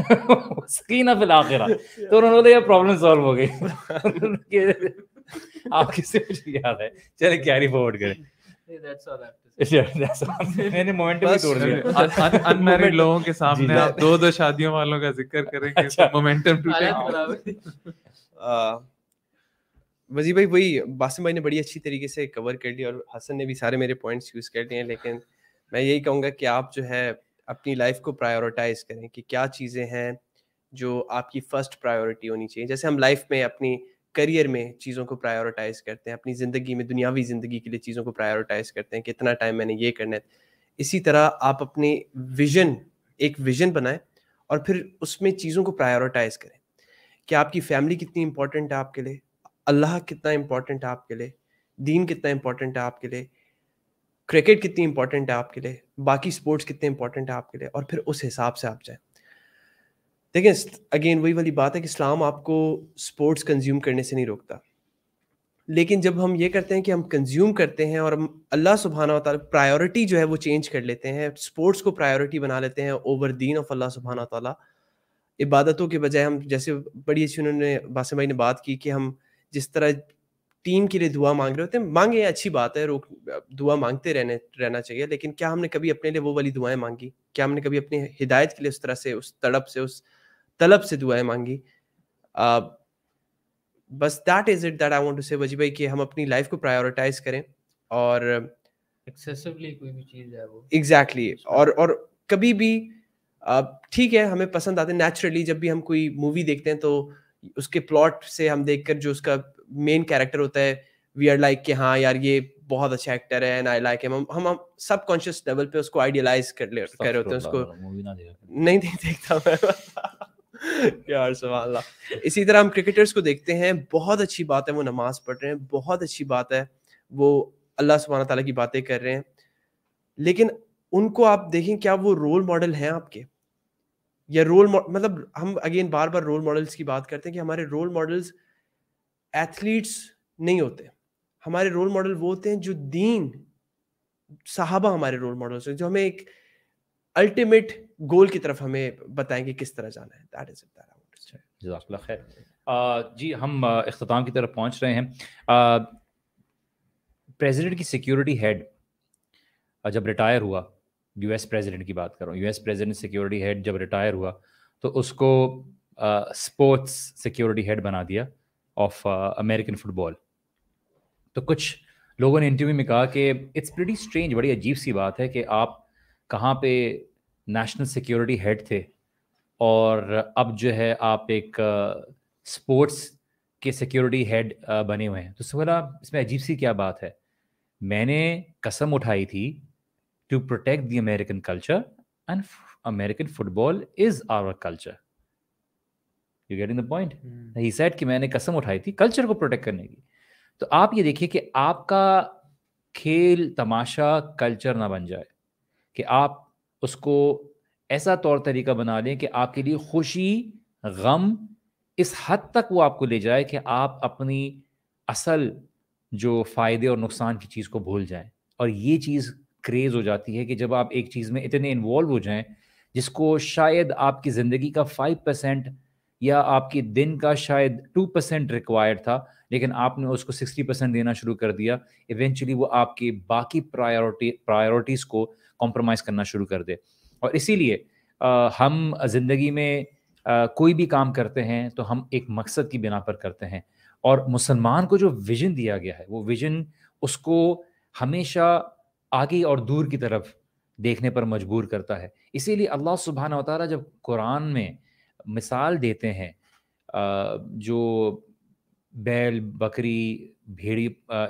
Speaker 1: सकीना फिल आखिर तो उन्होंने बोला यार प्रॉब्लम सॉल्व हो गई आपके से मुझे याद है चले कैरी फॉरवर्ड करें मैंने मोमेंटम तोड़ दिया अनमैरिड लोगों के सामने आप दो
Speaker 4: दो शादियों वालों का जिक्र अच्छा।
Speaker 2: वजी भाई वही बासिम भाई ने बड़ी अच्छी तरीके से कवर कर लिया और हसन ने भी सारे मेरे पॉइंट्स यूज कर लिए लेकिन मैं यही कहूंगा कि आप जो है अपनी लाइफ को प्रायोरिटाइज करें कि क्या चीज़ें हैं जो आपकी फर्स्ट प्रायोरिटी होनी चाहिए जैसे हम लाइफ में अपनी करियर में चीज़ों को प्रायोरिटाइज करते हैं अपनी ज़िंदगी में दुनियावी ज़िंदगी के लिए चीज़ों को प्रायोरिटाइज करते हैं कितना टाइम मैंने ये करना है इसी तरह आप अपने विजन एक विजन बनाएं और फिर उसमें चीज़ों को प्रायोरिटाइज करें कि आपकी फैमिली कितनी इंपॉर्टेंट है आपके लिए अल्लाह कितना इंपॉर्टेंट है आपके लिए दीन कितना इंपॉर्टेंट है आपके लिए क्रिकेट कितनी इंपॉर्टेंट है आपके लिए बाकी स्पोर्ट्स कितने इंपॉर्टेंट है आपके लिए और फिर उस हिसाब से आप जाए देखें अगेन वही वाली बात है कि इस्लाम आपको स्पोर्ट्स कंज्यूम करने से नहीं रोकता लेकिन जब हम ये करते हैं कि हम कंज्यूम करते हैं और हम अल्लाह सुबहाना ताली प्रायोरिटी जो है वो चेंज कर लेते हैं स्पोर्ट्स को प्रायोरिटी बना लेते हैं ओवर दीन ऑफ अल्लाह सुबहाना तौला इबादतों के बजाय हम जैसे बड़ी अच्छी उन्होंने बासम भाई ने बात की कि हम जिस तरह टीम के लिए दुआ मांग रहे होते हैं मांगे अच्छी बात है रोक दुआ मांगते रहने रहना चाहिए लेकिन क्या हमने कभी अपने लिए वो वाली दुआएं मांगी क्या हमने कभी अपनी हिदायत के लिए उस तरह से उस तड़प से उस तलब से दुआएं मांगी uh, बस that is it that I want to say वजी भाई कि हम अपनी लाइफ को प्रायोरिटाइज करें और
Speaker 3: एक्सेसिवली कोई भी चीज है वो
Speaker 2: एग्जैक्टली exactly, और और कभी भी ठीक है हमें पसंद आते हैं नेचुरली जब भी हम कोई मूवी देखते हैं तो उसके प्लॉट से हम देखकर जो उसका मेन कैरेक्टर होता है वी आर लाइक कि हाँ यार ये बहुत अच्छा एक्टर है एंड आई लाइक हम हम सब कॉन्शियस लेवल पे उसको आइडियलाइज कर ले कर रहे होते हैं उसको नहीं नहीं देखता
Speaker 4: मैं
Speaker 2: यार सवाल इसी तरह हम क्रिकेटर्स को देखते हैं बहुत अच्छी बात है वो नमाज पढ़ रहे हैं बहुत अच्छी बात है वो अल्लाह सुबहाना तला की बातें कर रहे हैं लेकिन उनको आप देखें क्या वो रोल मॉडल हैं आपके या रोल मतलब हम अगेन बार बार रोल मॉडल्स की बात करते हैं कि हमारे रोल मॉडल्स एथलीट्स नहीं होते हमारे रोल मॉडल वो होते हैं जो दीन साहबा हमारे रोल मॉडल्स हैं जो हमें एक अल्टीमेट गोल की तरफ हमें बताएंगे किस तरह जाना है दैट इज इट
Speaker 1: जजाकल्ला खैर जी हम इख्तिताम की तरफ पहुंच रहे हैं प्रेसिडेंट की सिक्योरिटी हेड जब रिटायर हुआ यूएस प्रेसिडेंट की बात कर रहा हूं यूएस प्रेसिडेंट सिक्योरिटी हेड जब रिटायर हुआ तो उसको स्पोर्ट्स सिक्योरिटी हेड बना दिया ऑफ अमेरिकन फुटबॉल तो कुछ लोगों ने इंटरव्यू में कहा कि इट्स प्रीटी स्ट्रेंज बड़ी अजीब सी बात है कि आप कहाँ पे नेशनल सिक्योरिटी हेड थे और अब जो है आप एक स्पोर्ट्स uh, के सिक्योरिटी हेड uh, बने हुए हैं तो सवाल इसमें अजीब सी क्या बात है मैंने कसम उठाई थी to protect the American culture and American football is our culture you getting the point he said कि मैंने कसम उठाई थी कल्चर को प्रोटेक्ट करने की तो आप ये देखिए कि आपका खेल तमाशा कल्चर ना बन जाए कि आप उसको ऐसा तौर तरीका बना लें कि आपके लिए खुशी गम इस हद तक वो आपको ले जाए कि आप अपनी असल जो फ़ायदे और नुकसान की चीज़ को भूल जाएं और ये चीज़ क्रेज़ हो जाती है कि जब आप एक चीज़ में इतने इन्वॉल्व हो जाएं जिसको शायद आपकी ज़िंदगी का फाइव परसेंट या आपकी दिन का शायद टू परसेंट रिक्वायर्ड था लेकिन आपने उसको सिक्सटी परसेंट देना शुरू कर दिया इवेंचुअली वो आपकी बाकी प्रायोरिटी प्रायोरिटीज़ को कॉम्प्रोमाइज़ करना शुरू कर दे और इसीलिए हम ज़िंदगी में आ, कोई भी काम करते हैं तो हम एक मकसद की बिना पर करते हैं और मुसलमान को जो विजन दिया गया है वो विजन उसको हमेशा आगे और दूर की तरफ देखने पर मजबूर करता है इसीलिए अल्लाह सुबहाना वाली जब कुरान में मिसाल देते हैं जो बैल बकरी भेड़ी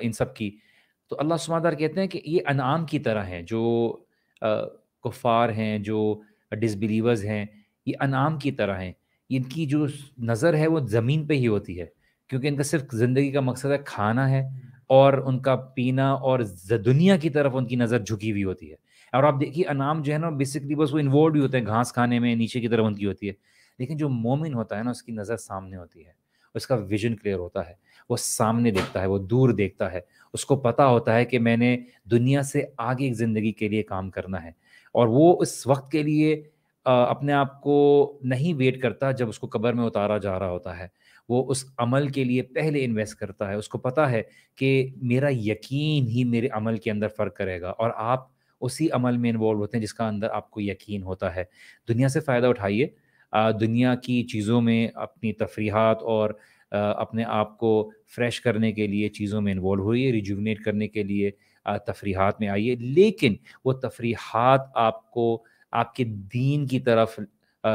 Speaker 1: इन सब की तो अल्लाह सुमादार कहते हैं कि ये अनाम की तरह हैं जो कुफार हैं जो डिसबिलीवर्स हैं ये अनाम की तरह हैं इनकी जो नज़र है वो ज़मीन पे ही होती है क्योंकि इनका सिर्फ ज़िंदगी का मकसद है खाना है और उनका पीना और दुनिया की तरफ उनकी नज़र झुकी हुई होती है और आप देखिए अनाम जो है ना बेसिकली बस वो इन्वॉल्व भी होते हैं घास खाने में नीचे की तरफ उनकी होती है लेकिन जो मोमिन होता है ना उसकी नज़र सामने होती है उसका विजन क्लियर होता है वो सामने देखता है वो दूर देखता है उसको पता होता है कि मैंने दुनिया से आगे एक ज़िंदगी के लिए काम करना है और वो उस वक्त के लिए अपने आप को नहीं वेट करता जब उसको कब्र में उतारा जा रहा होता है वो उस अमल के लिए पहले इन्वेस्ट करता है उसको पता है कि मेरा यकीन ही मेरे अमल के अंदर फ़र्क करेगा और आप उसी अमल में इन्वॉल्व होते हैं जिसका अंदर आपको यकीन होता है दुनिया से फ़ायदा उठाइए दुनिया की चीज़ों में अपनी तफरीहत और अपने आप को फ्रेश करने के लिए चीज़ों में इन्वॉल्व हुई रिजुवनेट करने के लिए तफरीहत में आइए लेकिन वो तफरीहत आपको आपके दीन की तरफ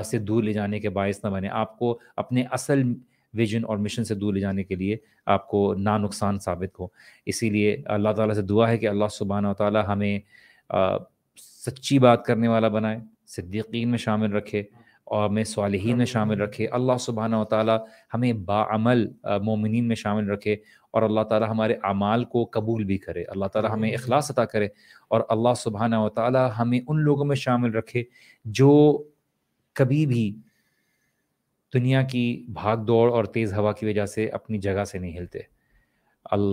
Speaker 1: से दूर ले जाने के बायस ना बने आपको अपने असल विजन और मिशन से दूर ले जाने के लिए आपको ना नुकसान साबित हो इसीलिए अल्लाह ताला से दुआ है कि अल्लाह सुबहाना ताली हमें आ, सच्ची बात करने वाला बनाए सिद्दीकीन में शामिल रखे और हमें सालहीन में शामिल रखे अल्लाह सुबहाना ताली हमें बामल मोमिन में शामिल रखे और अल्लाह ताली हमारे अमाल को कबूल भी करे अल्लाह ताली हमें अखलास अता करे और अल्लाह सुबहाना ताली हमें उन लोगों में शामिल रखे जो कभी भी दुनिया की भाग दौड़ और तेज़ हवा की वजह से अपनी जगह से नहीं हिलते अल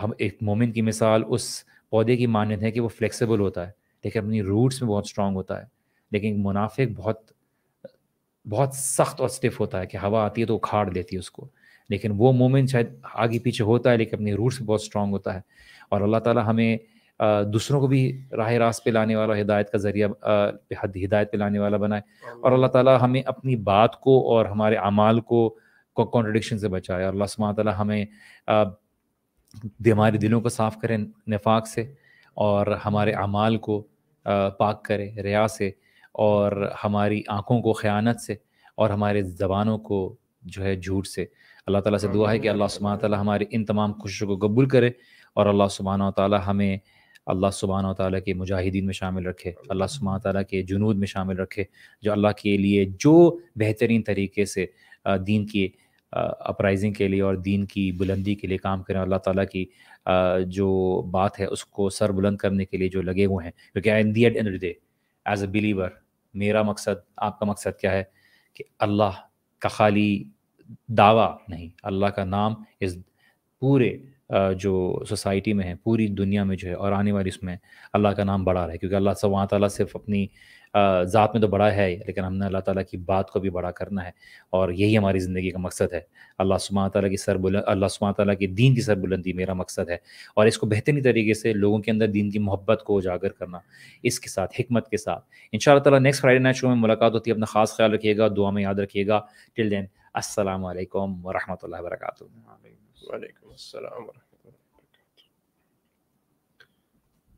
Speaker 1: हम एक मोमिन की मिसाल उस पौधे की मान्य है कि वो फ्लेक्सिबल होता है लेकिन अपनी रूट्स में बहुत स्ट्रांग होता है लेकिन मुनाफिक बहुत बहुत सख्त और स्टिफ होता है कि हवा आती है तो उखाड़ देती है उसको लेकिन वो मोमेंट शायद आगे पीछे होता है लेकिन अपने रूट्स बहुत स्ट्रांग होता है और अल्लाह ताला हमें दूसरों को भी राह रास्त पे लाने वाला हिदायत का ज़रिया हिदायत पे लाने वाला बनाए और अल्लाह ताला हमें अपनी बात को और हमारे अमाल को कॉन्ट्रडिक्शन से बचाए और अल्लाह सुबह ताली हमें हमारे दिलों को साफ़ करें नफाक से और हमारे अमाल को पाक करें रिया से और हमारी आँखों को ख़यानत से और हमारे ज़बानों को जो है झूठ से अल्लाह ताला से दुआ है कि अल्लाह सुबहान ताली हमारे इन तमाम खुशियों को कबूल करे और अल्लाह सुबहाना ताली हमें अल्लाह सुबहान ताली के मुजाहिदीन में शामिल रखे अल्लाह सुबहान ताली के जुनूद में शामिल रखे जो अल्लाह के लिए जो बेहतरीन तरीके से दीन की अपराइजिंग के लिए और दीन की बुलंदी के लिए काम करें अल्लाह ताला की जो बात है उसको सर बुलंद करने के लिए जो लगे हुए हैं क्योंकि I in the at end day as a believer मेरा मकसद आपका मकसद क्या है कि अल्लाह का खाली दावा नहीं अल्लाह का नाम इस पूरे जो सोसाइटी में है पूरी दुनिया में जो है और आने वाली इसमें अल्लाह का नाम बढ़ा रहा है क्योंकि अल्लाह सब ताली सिर्फ अपनी ज़ात में तो बड़ा है लेकिन हमने अल्लाह ताला की बात को भी बड़ा करना है और यही हमारी ज़िंदगी का मकसद है अल्लाह सुबह ताली की सरबुलंद अल्लाह सुबह ताली की दीन की सरबुलंदी मेरा मकसद है और इसको बेहतरीन तरीके से लोगों के अंदर दीन की मोहब्बत को उजागर करना इसके साथ हमत के साथ इन शाला नेक्स्ट फ्राइडे नाइट शो में मुलाकात होती है अपना खास ख्याल रखिएगा दुआ में याद रखिएगा टिल देन असलकम वरहमल वर्का